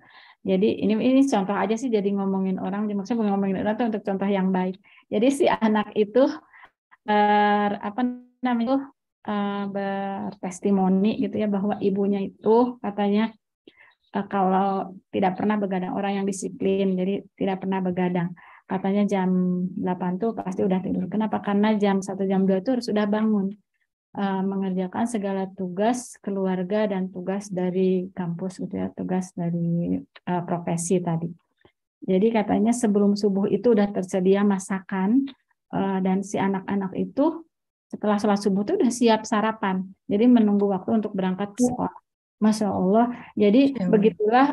jadi ini ini contoh aja sih jadi ngomongin orang, maksudnya ngomongin orang itu untuk contoh yang baik. Jadi si anak itu ber, eh, apa namanya tuh eh, bertestimoni gitu ya bahwa ibunya itu katanya eh, kalau tidak pernah begadang orang yang disiplin, jadi tidak pernah begadang. Katanya jam 8 tuh pasti udah tidur. Kenapa? Karena jam 1 jam 2 tuh harus sudah bangun. Eh, mengerjakan segala tugas keluarga dan tugas dari kampus gitu ya, tugas dari eh, profesi tadi. Jadi katanya sebelum subuh itu udah tersedia masakan eh, dan si anak-anak itu setelah sholat subuh itu udah siap sarapan. Jadi menunggu waktu untuk berangkat ke ya. sekolah. Masya Allah. Jadi ya. begitulah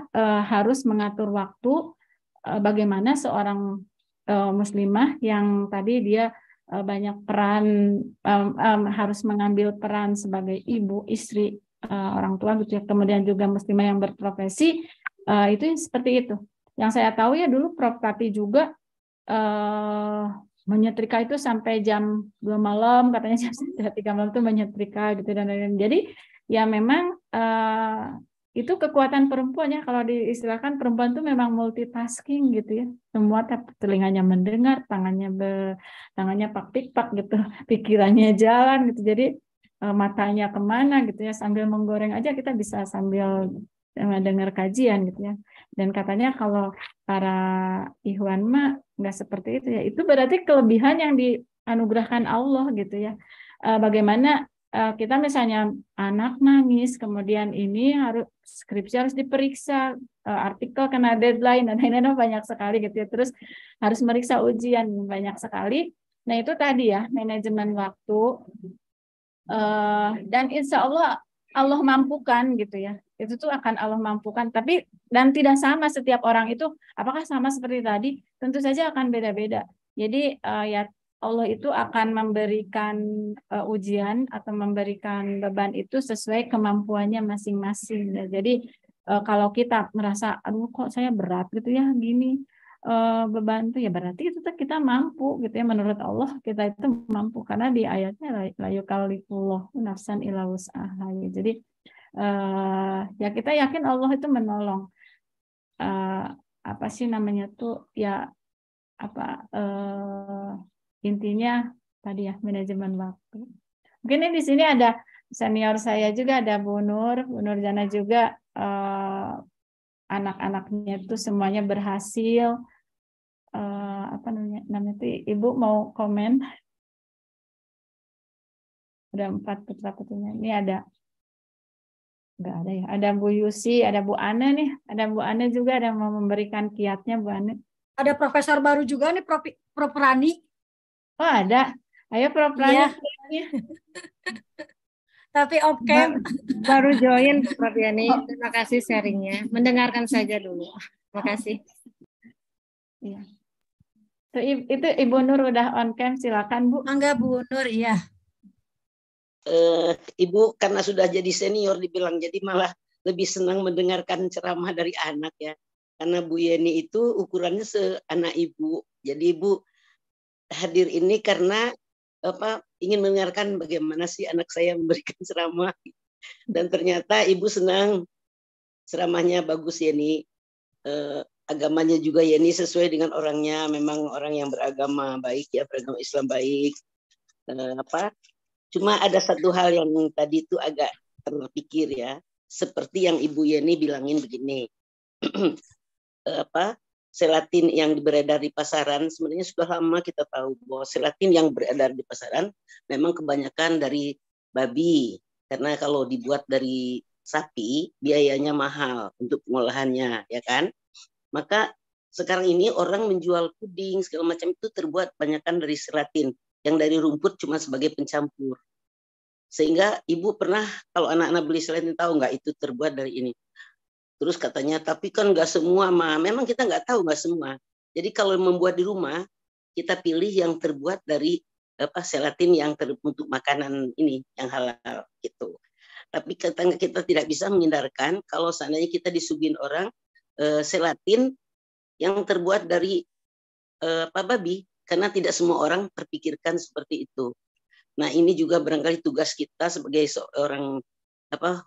harus mengatur waktu bagaimana seorang muslimah yang tadi dia uh, banyak peran um, um, harus mengambil peran sebagai ibu, istri, uh, orang tua gitu ya. Kemudian juga muslimah yang berprofesi uh, itu seperti itu. Yang saya tahu ya dulu Prof Tati juga uh, menyetrika itu sampai jam dua malam katanya <laughs> jam tiga malam itu menyetrika gitu dan lain-lain. Jadi ya memang uh, itu kekuatan perempuan ya kalau diistilahkan perempuan tuh memang multitasking gitu ya semua telinganya mendengar tangannya be, tangannya pak pik pak gitu <laughs> pikirannya jalan gitu jadi e, matanya kemana gitu ya sambil menggoreng aja kita bisa sambil e, dengar kajian gitu ya dan katanya kalau para ihwan mah nggak seperti itu ya itu berarti kelebihan yang dianugerahkan Allah gitu ya e, bagaimana kita misalnya anak nangis kemudian ini harus skripsi harus diperiksa, eh, artikel kena deadline dan lain-lain oh, banyak sekali gitu ya. Terus harus meriksa ujian banyak sekali. Nah itu tadi ya manajemen waktu. Eh, dan insya Allah Allah mampukan gitu ya. Itu tuh akan Allah mampukan. Tapi dan tidak sama setiap orang itu. Apakah sama seperti tadi? Tentu saja akan beda-beda. Jadi eh, ya Allah itu akan memberikan uh, ujian atau memberikan beban itu sesuai kemampuannya masing-masing. Ya. jadi uh, kalau kita merasa aduh kok saya berat gitu ya gini uh, beban itu ya berarti itu kita mampu gitu ya menurut Allah kita itu mampu karena di ayatnya layukalifullah nafsan ilawus ahaya. Jadi uh, ya kita yakin Allah itu menolong. Uh, apa sih namanya tuh ya apa uh, intinya tadi ya manajemen waktu. Mungkin di sini ada senior saya juga ada Bu Nur, Bu Nur Jana juga eh, anak-anaknya itu semuanya berhasil. Eh, apa namanya? Namanya itu Ibu mau komen? Ada empat putra putrinya. Ini ada nggak ada ya. Ada Bu Yusi, ada Bu Ana nih. Ada Bu Ana juga ada mau memberikan kiatnya Bu Ana. Ada profesor baru juga nih Prof. Prof. Rani. Oh ada. Ayo Prof Lana. Iya. <laughs> Tapi oke. Okay. Baru join Prof Yani. Oh. Terima kasih sharingnya. Mendengarkan saja dulu. Terima kasih. Iya. Itu, itu Ibu Nur udah on cam, silakan Bu. Angga Bu Nur, iya. Uh, Ibu karena sudah jadi senior dibilang jadi malah lebih senang mendengarkan ceramah dari anak ya. Karena Bu Yeni itu ukurannya seanak ibu. Jadi Ibu hadir ini karena apa ingin mendengarkan bagaimana sih anak saya memberikan <laughs> ceramah dan ternyata ibu senang ceramahnya bagus Yeni eh, agamanya juga ya ini sesuai dengan orangnya memang orang yang beragama baik ya beragama Islam baik eh, apa cuma ada satu hal yang tadi itu agak terpikir ya seperti yang ibu Yeni bilangin begini <clears throat> eh, apa Selatin yang beredar di pasaran sebenarnya sudah lama kita tahu bahwa selatin yang beredar di pasaran memang kebanyakan dari babi karena kalau dibuat dari sapi biayanya mahal untuk pengolahannya ya kan maka sekarang ini orang menjual puding segala macam itu terbuat kebanyakan dari selatin yang dari rumput cuma sebagai pencampur sehingga ibu pernah kalau anak-anak beli selatin tahu nggak itu terbuat dari ini Terus katanya, tapi kan nggak semua, Ma. Memang kita nggak tahu nggak semua. Jadi kalau membuat di rumah, kita pilih yang terbuat dari apa selatin yang terbentuk makanan ini yang halal gitu. Tapi katanya kita tidak bisa menghindarkan kalau seandainya kita disuguhin orang eh, selatin yang terbuat dari eh, apa babi karena tidak semua orang terpikirkan seperti itu. Nah, ini juga barangkali tugas kita sebagai seorang apa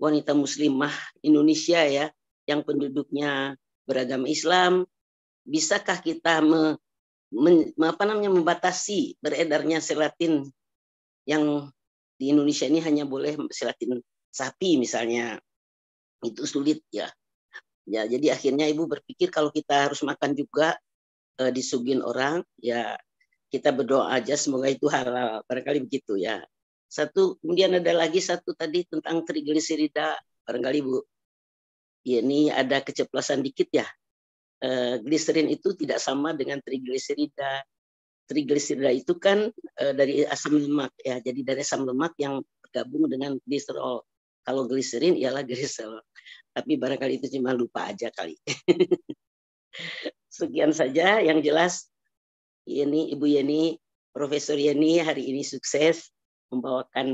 wanita muslimah Indonesia ya yang penduduknya beragama Islam, bisakah kita me, me, apa namanya membatasi beredarnya selatin yang di Indonesia ini hanya boleh selatin sapi misalnya itu sulit ya ya jadi akhirnya ibu berpikir kalau kita harus makan juga e, disugin orang ya kita berdoa aja semoga itu halal barangkali begitu ya satu kemudian ada lagi satu tadi tentang trigliserida barangkali Bu. Ya, ini ada keceplosan dikit ya. E, eh, gliserin itu tidak sama dengan trigliserida. Trigliserida itu kan e, dari asam lemak ya. Jadi dari asam lemak yang bergabung dengan gliserol. Kalau gliserin ialah gliserol. Tapi barangkali itu cuma lupa aja kali. <laughs> Sekian saja yang jelas. ini Ibu Yeni, Profesor Yeni hari ini sukses membawakan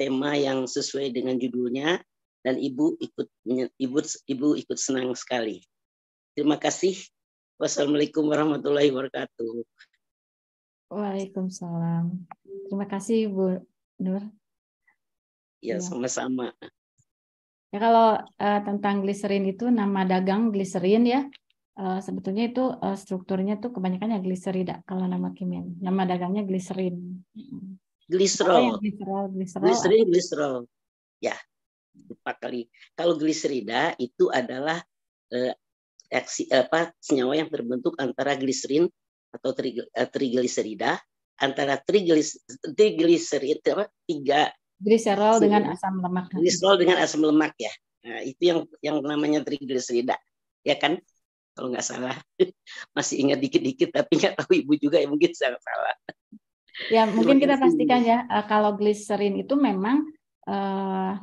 tema yang sesuai dengan judulnya dan ibu ikut ibu ibu ikut senang sekali. Terima kasih. Wassalamualaikum warahmatullahi wabarakatuh. Waalaikumsalam. Terima kasih Bu Nur. Ya, ya. sama-sama. Ya. ya kalau uh, tentang gliserin itu nama dagang gliserin ya. Uh, sebetulnya itu uh, strukturnya tuh kebanyakan ya gliserida kalau nama kimia. Nama dagangnya gliserin. Glycerol, Oh, ya, glycerol, glycerol. glycerol. glycerol. Ya, lupa kali. Kalau gliserida itu adalah eh, apa, senyawa yang terbentuk antara gliserin atau eh, trigliserida antara triglis, trigliserin apa, tiga gliserol dengan asam lemak. Gliserol dengan asam lemak ya. Nah, itu yang yang namanya trigliserida. Ya kan? Kalau nggak salah. <laughs> Masih ingat dikit-dikit tapi nggak tahu ibu juga ya mungkin saya salah ya mungkin kita pastikan ya eh, kalau gliserin itu memang uh,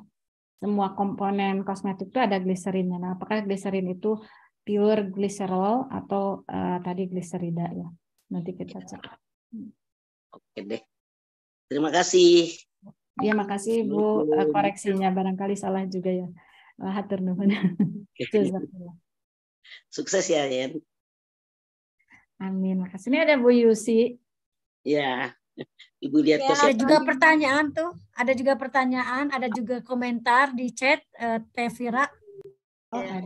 semua komponen kosmetik itu ada gliserinnya. Nah, apakah gliserin itu pure gliserol atau uh, tadi gliserida ya? Nanti kita cek. Oke deh. Terima kasih. Ya, makasih Bu koreksinya barangkali salah juga ya. Hatur nuhun. <laughs> Sukses ya, Yen. Amin. Makasih. Ini ada Bu Yusi. Ya. Ibu lihat ya, Ada juga pertanyaan tuh, ada juga pertanyaan, ada juga komentar di chat uh, eh, Teh Oh, ya.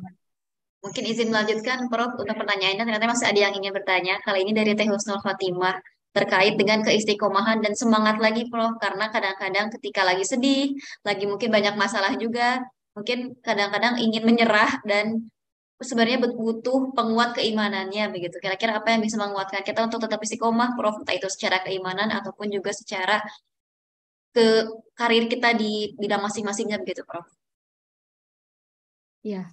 Mungkin izin melanjutkan Prof untuk pertanyaannya, ternyata masih ada yang ingin bertanya. Kali ini dari Teh Husnul Fatimah terkait dengan keistiqomahan dan semangat lagi Prof karena kadang-kadang ketika lagi sedih, lagi mungkin banyak masalah juga, mungkin kadang-kadang ingin menyerah dan sebenarnya butuh penguat keimanannya begitu. Kira-kira apa yang bisa menguatkan kita untuk tetap istiqomah, Prof, entah itu secara keimanan ataupun juga secara ke karir kita di bidang masing-masingnya begitu, Prof. Ya,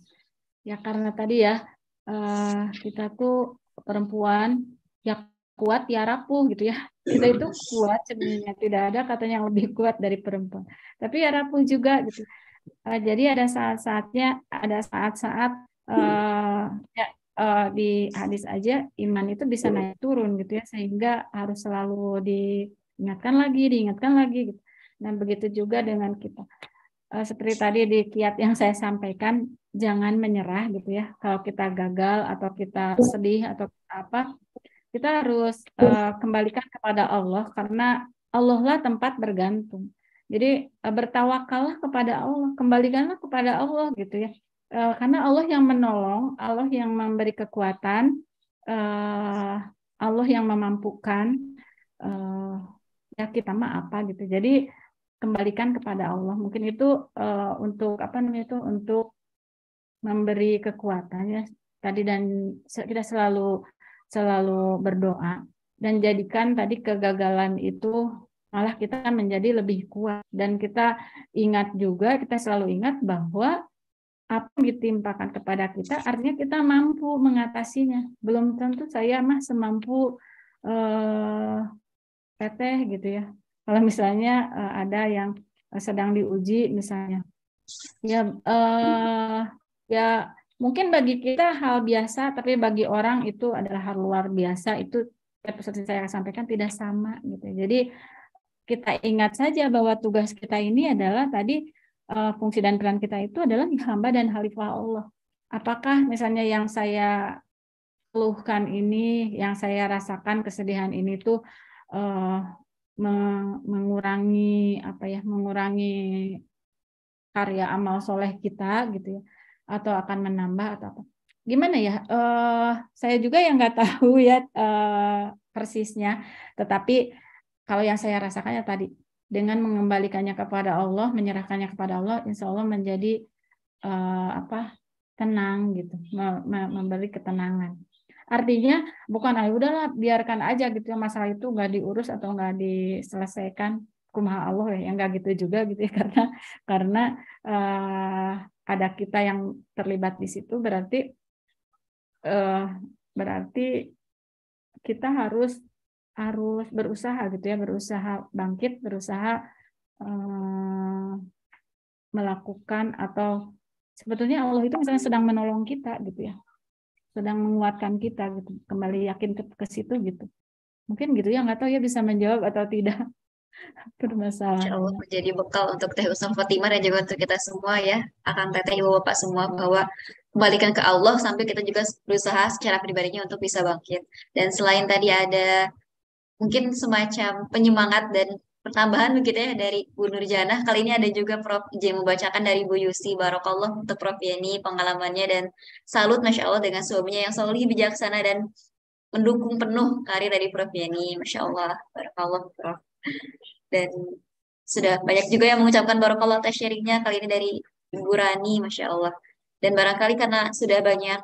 ya karena tadi ya eh, kita tuh perempuan yang kuat ya rapuh gitu ya. Kita itu kuat sebenarnya tidak ada katanya yang lebih kuat dari perempuan. Tapi ya rapuh juga gitu. Eh, jadi ada saat-saatnya, ada saat-saat uh, ya, uh, di hadis aja iman itu bisa naik turun gitu ya sehingga harus selalu diingatkan lagi diingatkan lagi gitu. dan begitu juga dengan kita uh, seperti tadi di kiat yang saya sampaikan jangan menyerah gitu ya kalau kita gagal atau kita sedih atau apa kita harus uh, kembalikan kepada Allah karena Allah lah tempat bergantung jadi bertawakallah kepada Allah kembalikanlah kepada Allah gitu ya uh, karena Allah yang menolong, Allah yang memberi kekuatan, uh, Allah yang memampukan uh, ya kita mah apa gitu. Jadi kembalikan kepada Allah. Mungkin itu uh, untuk apa namanya itu untuk memberi kekuatan ya tadi dan kita selalu selalu berdoa dan jadikan tadi kegagalan itu malah kita menjadi lebih kuat dan kita ingat juga kita selalu ingat bahwa apa yang ditimpakan kepada kita artinya kita mampu mengatasinya belum tentu saya mah semampu eh, teteh gitu ya kalau misalnya eh, ada yang sedang diuji misalnya ya eh, ya mungkin bagi kita hal biasa tapi bagi orang itu adalah hal luar biasa itu seperti saya sampaikan tidak sama gitu ya. jadi kita ingat saja bahwa tugas kita ini adalah tadi uh, fungsi dan peran kita itu adalah hamba dan khalifah Allah. Apakah misalnya yang saya keluhkan ini, yang saya rasakan kesedihan ini tuh uh, mengurangi apa ya, mengurangi karya amal soleh kita gitu ya, atau akan menambah atau apa? Gimana ya? Uh, saya juga yang nggak <laughs> tahu ya uh, persisnya, tetapi kalau yang saya rasakan ya tadi dengan mengembalikannya kepada Allah, menyerahkannya kepada Allah, insya Allah menjadi uh, apa tenang gitu, memberi ketenangan. Artinya bukan ayo ah, udahlah biarkan aja gitu ya, masalah itu nggak diurus atau nggak diselesaikan kumaha Allah ya, yang nggak gitu juga gitu ya <laughs> karena karena uh, ada kita yang terlibat di situ berarti uh, berarti kita harus harus berusaha gitu ya berusaha bangkit berusaha eh, melakukan atau sebetulnya Allah itu misalnya sedang menolong kita gitu ya sedang menguatkan kita gitu kembali yakin ke, ke situ gitu mungkin gitu ya nggak tahu ya bisa menjawab atau tidak <laughs> permasalahan Allah menjadi bekal untuk Teh Usman Fatimah dan juga untuk kita semua ya akan teteh ibu bapak semua bahwa kembalikan ke Allah sampai kita juga berusaha secara pribadinya untuk bisa bangkit dan selain tadi ada mungkin semacam penyemangat dan pertambahan begitu ya dari Bu Nurjana Kali ini ada juga Prof. J membacakan dari Bu Yusi. Barokallah untuk Prof. Yani pengalamannya dan salut Masya Allah dengan suaminya yang solih, bijaksana dan mendukung penuh karir dari Prof. Yani. Masya Allah. Barokallah Prof. Dan sudah banyak juga yang mengucapkan barokallah atas sharingnya kali ini dari Ibu Rani. Masya Allah. Dan barangkali karena sudah banyak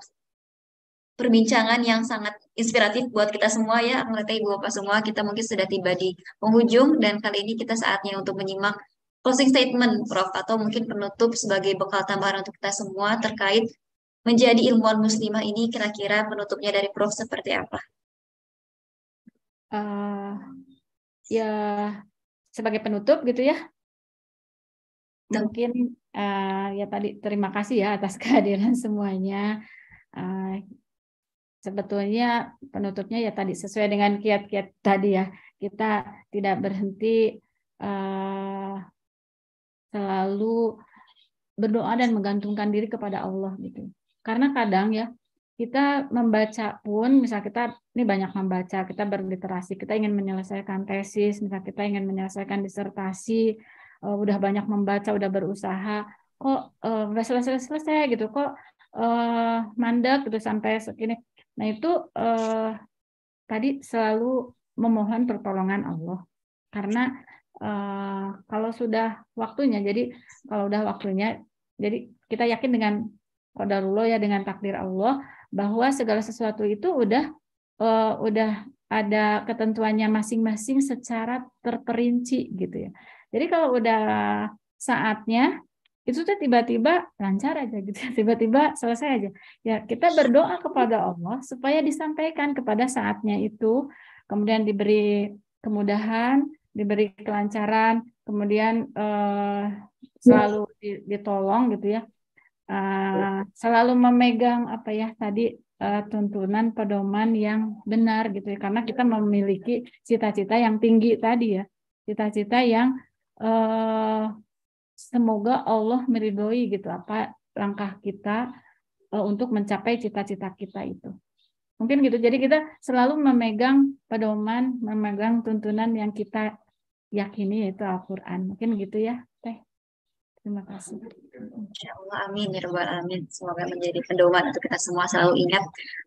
perbincangan yang sangat inspiratif buat kita semua ya, anggota Ibu Bapak semua. Kita mungkin sudah tiba di penghujung dan kali ini kita saatnya untuk menyimak closing statement Prof atau mungkin penutup sebagai bekal tambahan untuk kita semua terkait menjadi ilmuwan muslimah ini kira-kira penutupnya dari Prof seperti apa? Uh, ya sebagai penutup gitu ya. Mungkin uh, ya tadi terima kasih ya atas <laughs> kehadiran semuanya. Eh, sebetulnya penutupnya ya tadi sesuai dengan kiat-kiat tadi ya kita tidak berhenti uh, selalu berdoa dan menggantungkan diri kepada Allah gitu karena kadang ya kita membaca pun misal kita ini banyak membaca kita berliterasi kita ingin menyelesaikan tesis misal kita ingin menyelesaikan disertasi uh, udah banyak membaca udah berusaha kok eh, uh, selesai selesai gitu kok uh, mandek gitu sampai segini Nah itu eh, tadi selalu memohon pertolongan Allah karena eh, kalau sudah waktunya, jadi kalau sudah waktunya, jadi kita yakin dengan kodarullah ya dengan takdir Allah bahwa segala sesuatu itu udah eh, udah ada ketentuannya masing-masing secara terperinci gitu ya. Jadi kalau udah saatnya itu tuh tiba-tiba lancar aja gitu <laughs> tiba-tiba selesai aja ya kita berdoa kepada Allah supaya disampaikan kepada saatnya itu kemudian diberi kemudahan diberi kelancaran kemudian eh, ya. selalu ditolong gitu ya eh, selalu memegang apa ya tadi eh, tuntunan pedoman yang benar gitu ya karena kita memiliki cita-cita yang tinggi tadi ya cita-cita yang eh, semoga Allah meridhoi gitu apa langkah kita e, untuk mencapai cita-cita kita itu. Mungkin gitu. Jadi kita selalu memegang pedoman, memegang tuntunan yang kita yakini yaitu Al-Qur'an. Mungkin gitu ya, Teh. Terima kasih. Insyaallah amin ya Rabbal Alamin Semoga menjadi pedoman untuk kita semua selalu ingat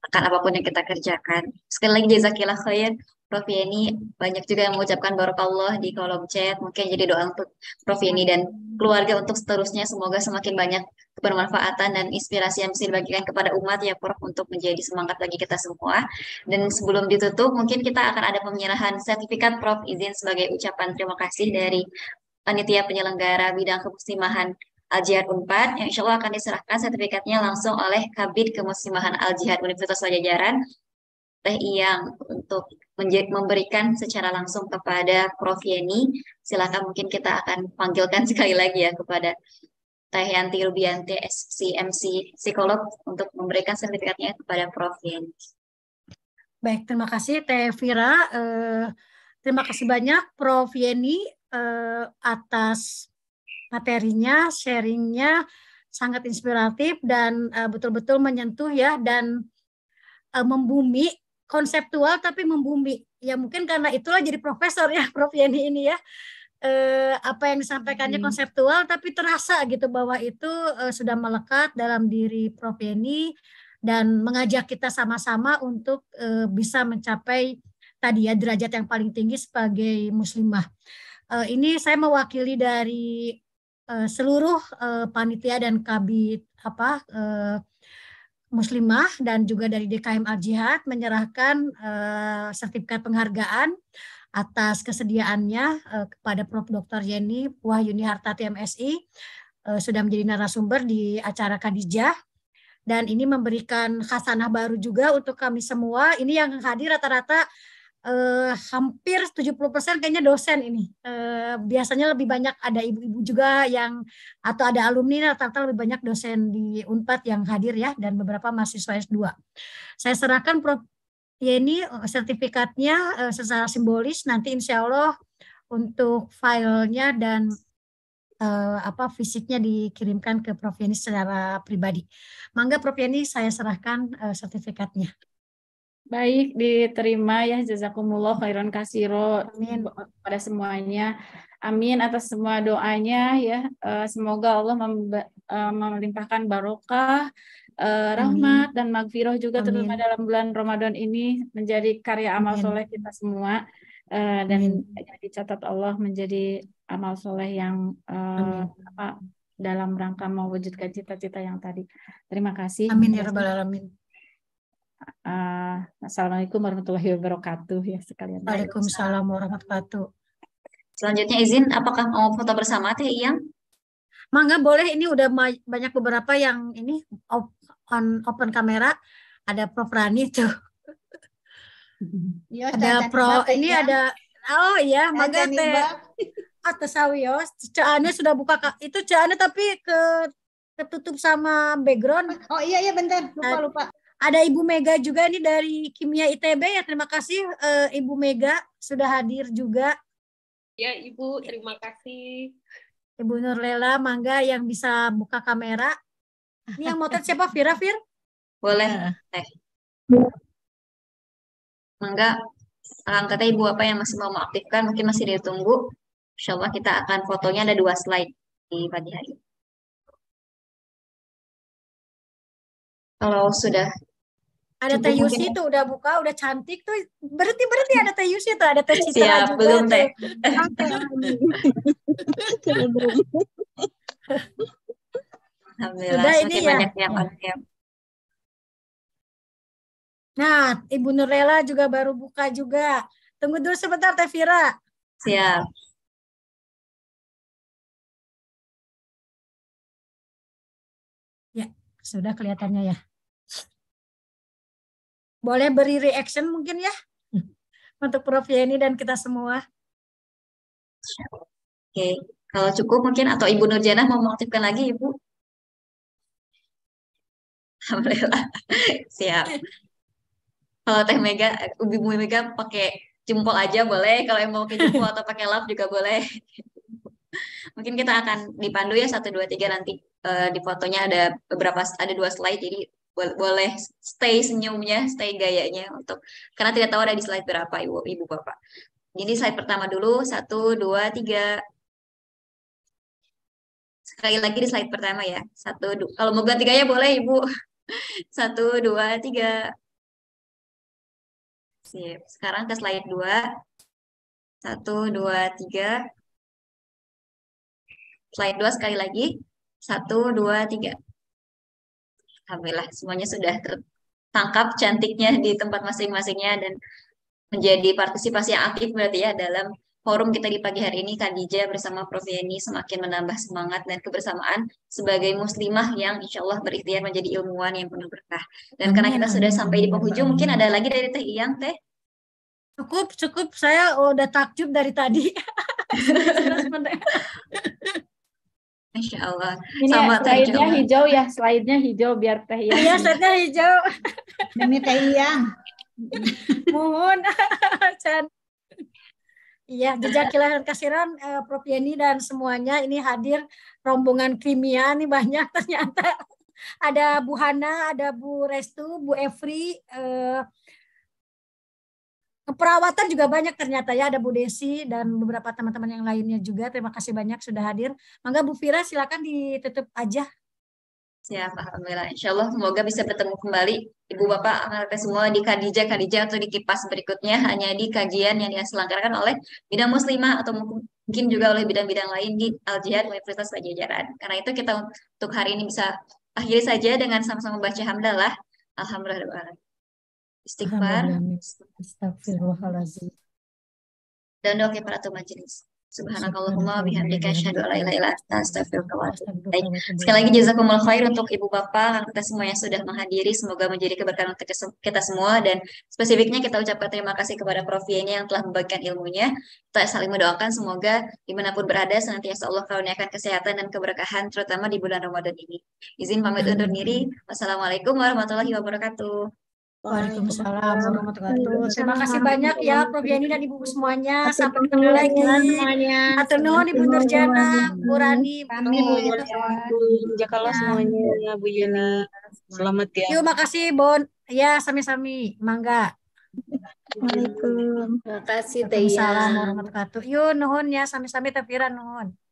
akan apapun yang kita kerjakan. Sekali lagi jazakillah khair Prof. Yeni ya, banyak juga yang mengucapkan barokallah di kolom chat. Mungkin jadi doa untuk Prof. Yeni dan keluarga untuk seterusnya. Semoga semakin banyak kebermanfaatan dan inspirasi yang bisa dibagikan kepada umat ya Prof untuk menjadi semangat bagi kita semua. Dan sebelum ditutup, mungkin kita akan ada penyerahan sertifikat Prof. Izin sebagai ucapan terima kasih dari panitia penyelenggara bidang kemuslimahan Al-Jihad Unpad yang insya Allah akan diserahkan sertifikatnya langsung oleh Kabit Kemuslimahan Al-Jihad Universitas Wajajaran. Teh Iyang untuk memberikan secara langsung kepada Prof. Yeni. Silakan mungkin kita akan panggilkan <laughs> sekali lagi ya kepada Teh Yanti Rubianti, SCMC Psikolog untuk memberikan sertifikatnya kepada Prof. Yeni. Baik, terima kasih Teh Vira. Eh, terima kasih banyak Prof. Yeni eh, atas materinya, sharingnya sangat inspiratif dan eh, betul-betul uh, menyentuh ya dan uh, membumi konseptual tapi membumi. Ya mungkin karena itulah jadi profesor ya <laughs> Prof Yeni ini ya. Eh, apa yang disampaikannya hmm. konseptual tapi terasa gitu bahwa itu eh, sudah melekat dalam diri Prof Yeni dan mengajak kita sama-sama untuk eh, bisa mencapai tadi ya derajat yang paling tinggi sebagai muslimah. Eh, ini saya mewakili dari eh, seluruh eh, panitia dan kabit apa eh, Muslimah dan juga dari DKM Al Jihad menyerahkan uh, sertifikat penghargaan atas kesediaannya uh, kepada Prof. Dr. Yeni Wahyuni Hartati MSI uh, eh, sudah menjadi narasumber di acara Kadijah dan ini memberikan khasanah baru juga untuk kami semua. Ini yang hadir rata-rata eh, hampir 70% kayaknya dosen ini. Eh, biasanya lebih banyak ada ibu-ibu juga yang atau ada alumni nah, rata-rata lebih banyak dosen di Unpad yang hadir ya dan beberapa mahasiswa S2. Saya serahkan Prof Yeni ya eh, sertifikatnya eh, secara simbolis nanti insya Allah untuk filenya dan eh, apa fisiknya dikirimkan ke Prof Yeni secara pribadi. Mangga Prof Yeni saya serahkan eh, sertifikatnya. Baik, diterima ya jazakumullah khairan kasiro Amin. pada semuanya. Amin atas semua doanya ya. Eh, semoga Allah eh, melimpahkan barokah, eh, rahmat dan magfirah juga Amin. terutama dalam bulan Ramadan ini menjadi karya amal soleh kita semua dan Amin. dicatat Allah menjadi amal soleh yang Amin. apa dalam rangka mewujudkan cita-cita yang tadi. Terima kasih. Amin ya rabbal alamin. Uh, Assalamualaikum warahmatullahi wabarakatuh ya sekalian. Waalaikumsalam warahmatullahi wabarakatuh. Selanjutnya izin, apakah mau foto bersama Teh Iyang? Mangga boleh, ini udah banyak beberapa yang ini on open kamera. Ada Prof Rani tuh. Yo, iya, ada Pro, ini ya. ada, oh iya, Mangga Teh. Atas ah, sawios, Caane sudah buka, itu Caane tapi ke ketutup sama background. Oh iya, iya bentar, lupa-lupa. Ada Ibu Mega juga ini dari Kimia ITB ya. Terima kasih eh, Ibu Mega sudah hadir juga. Ya Ibu, terima kasih. Ibu Nur Lela mangga yang bisa buka kamera. Ini yang motret siapa? Vira, Fir? Boleh. Iya. Eh. Mangga, angkatnya Ibu apa yang masih mau mengaktifkan, mungkin masih ditunggu. Insya Allah kita akan fotonya ada dua slide di pagi hari. Kalau sudah ada Teh Yusi tuh udah buka, udah cantik tuh. Berarti berarti ada Teh Yusi tuh, ada Teh Citra Siap, juga. belum Teh. Alhamdulillah, Sudah ini ya. banyak yang on Nah, Ibu Nurlela juga baru buka juga. Tunggu dulu sebentar Teh Vira. Siap. Ya, sudah kelihatannya ya. Boleh beri reaction mungkin ya <laughs> untuk Prof Yeni dan kita semua. Oke, okay. kalau cukup mungkin atau Ibu Nurjana mau mengaktifkan lagi Ibu? Alhamdulillah, <laughs> siap. Kalau Teh Mega, Ibu Mega pakai jempol aja boleh, kalau yang mau pakai jempol atau pakai love juga boleh. <laughs> mungkin kita akan dipandu ya satu dua tiga nanti uh, di fotonya ada beberapa ada dua slide jadi boleh stay senyumnya, stay gayanya untuk karena tidak tahu ada di slide berapa ibu ibu bapak. Jadi slide pertama dulu satu dua tiga. Sekali lagi di slide pertama ya satu dua. Kalau mau ganti gaya boleh ibu. <laughs> Satu dua tiga. Sip. Sekarang ke slide dua. Satu dua tiga. Slide dua sekali lagi. Satu dua tiga alhamdulillah semuanya sudah tertangkap cantiknya di tempat masing-masingnya dan menjadi partisipasi yang aktif berarti ya dalam forum kita di pagi hari ini Kadija bersama Prof. Yeni semakin menambah semangat dan kebersamaan sebagai muslimah yang insya Allah berikhtiar menjadi ilmuwan yang penuh berkah. Dan karena kita sudah sampai di penghujung, mungkin ada lagi dari Teh Iyang, Teh? Cukup, cukup. Saya udah takjub dari tadi. <laughs> Insya Allah. Ini Sama ya, slide-nya hijau ya, slide-nya hijau biar Teh Iya, ya, slide-nya hijau. Demi Teh yang. Mohon, <laughs> Iya, jejak kilahan kasiran eh, Prof Yeni dan semuanya ini hadir rombongan kimia nih banyak <laughs> ternyata. Ada Bu Hana, ada Bu Restu, Bu Evri, eh, Keperawatan juga banyak ternyata ya ada Bu Desi dan beberapa teman-teman yang lainnya juga. Terima kasih banyak sudah hadir. Mangga Bu Fira silakan ditutup aja. Siap, Alhamdulillah. Insya Allah semoga bisa bertemu kembali Ibu Bapak anak semua di Kadija Kadija atau di Kipas berikutnya hanya di kajian yang diselenggarakan oleh bidang muslimah atau mungkin juga oleh bidang-bidang lain di Al Jihad Universitas Pajajaran. Karena itu kita untuk hari ini bisa akhiri saja dengan sama-sama baca hamdalah. Alhamdulillah istighfar astagfirullahalazim dan doa kepada tuh majelis Subhanakallahumma bihamdika asyhadu an la ilaha illa anta astaghfiruka wa atubu Sekali lagi jazakumullahu khair untuk ibu bapak kita semua yang sudah menghadiri semoga menjadi keberkahan untuk kita semua dan spesifiknya kita ucapkan terima kasih kepada Prof Yeni yang telah membagikan ilmunya. Kita saling mendoakan semoga dimanapun berada senantiasa Allah karuniakan kesehatan dan keberkahan terutama di bulan Ramadan ini. Izin pamit undur diri. Wassalamualaikum warahmatullahi wabarakatuh. Waalaikumsalam warahmatullahi wabarakatuh. Terima kasih banyak ya Prof Yani dan Ibu semuanya. Sampai ketemu lagi. Atenun Ibu Nurjana, Bu Rani, Bu gitu kalau semuanya, Bu Yuni. Selamat ya. Terima kasih Bon. Ya, sami-sami. Mangga. Waalaikumsalam. Terima kasih Teh. Waalaikumsalam warahmatullahi wabarakatuh. Yuk nuhun ya sami-sami tepiran nuhun.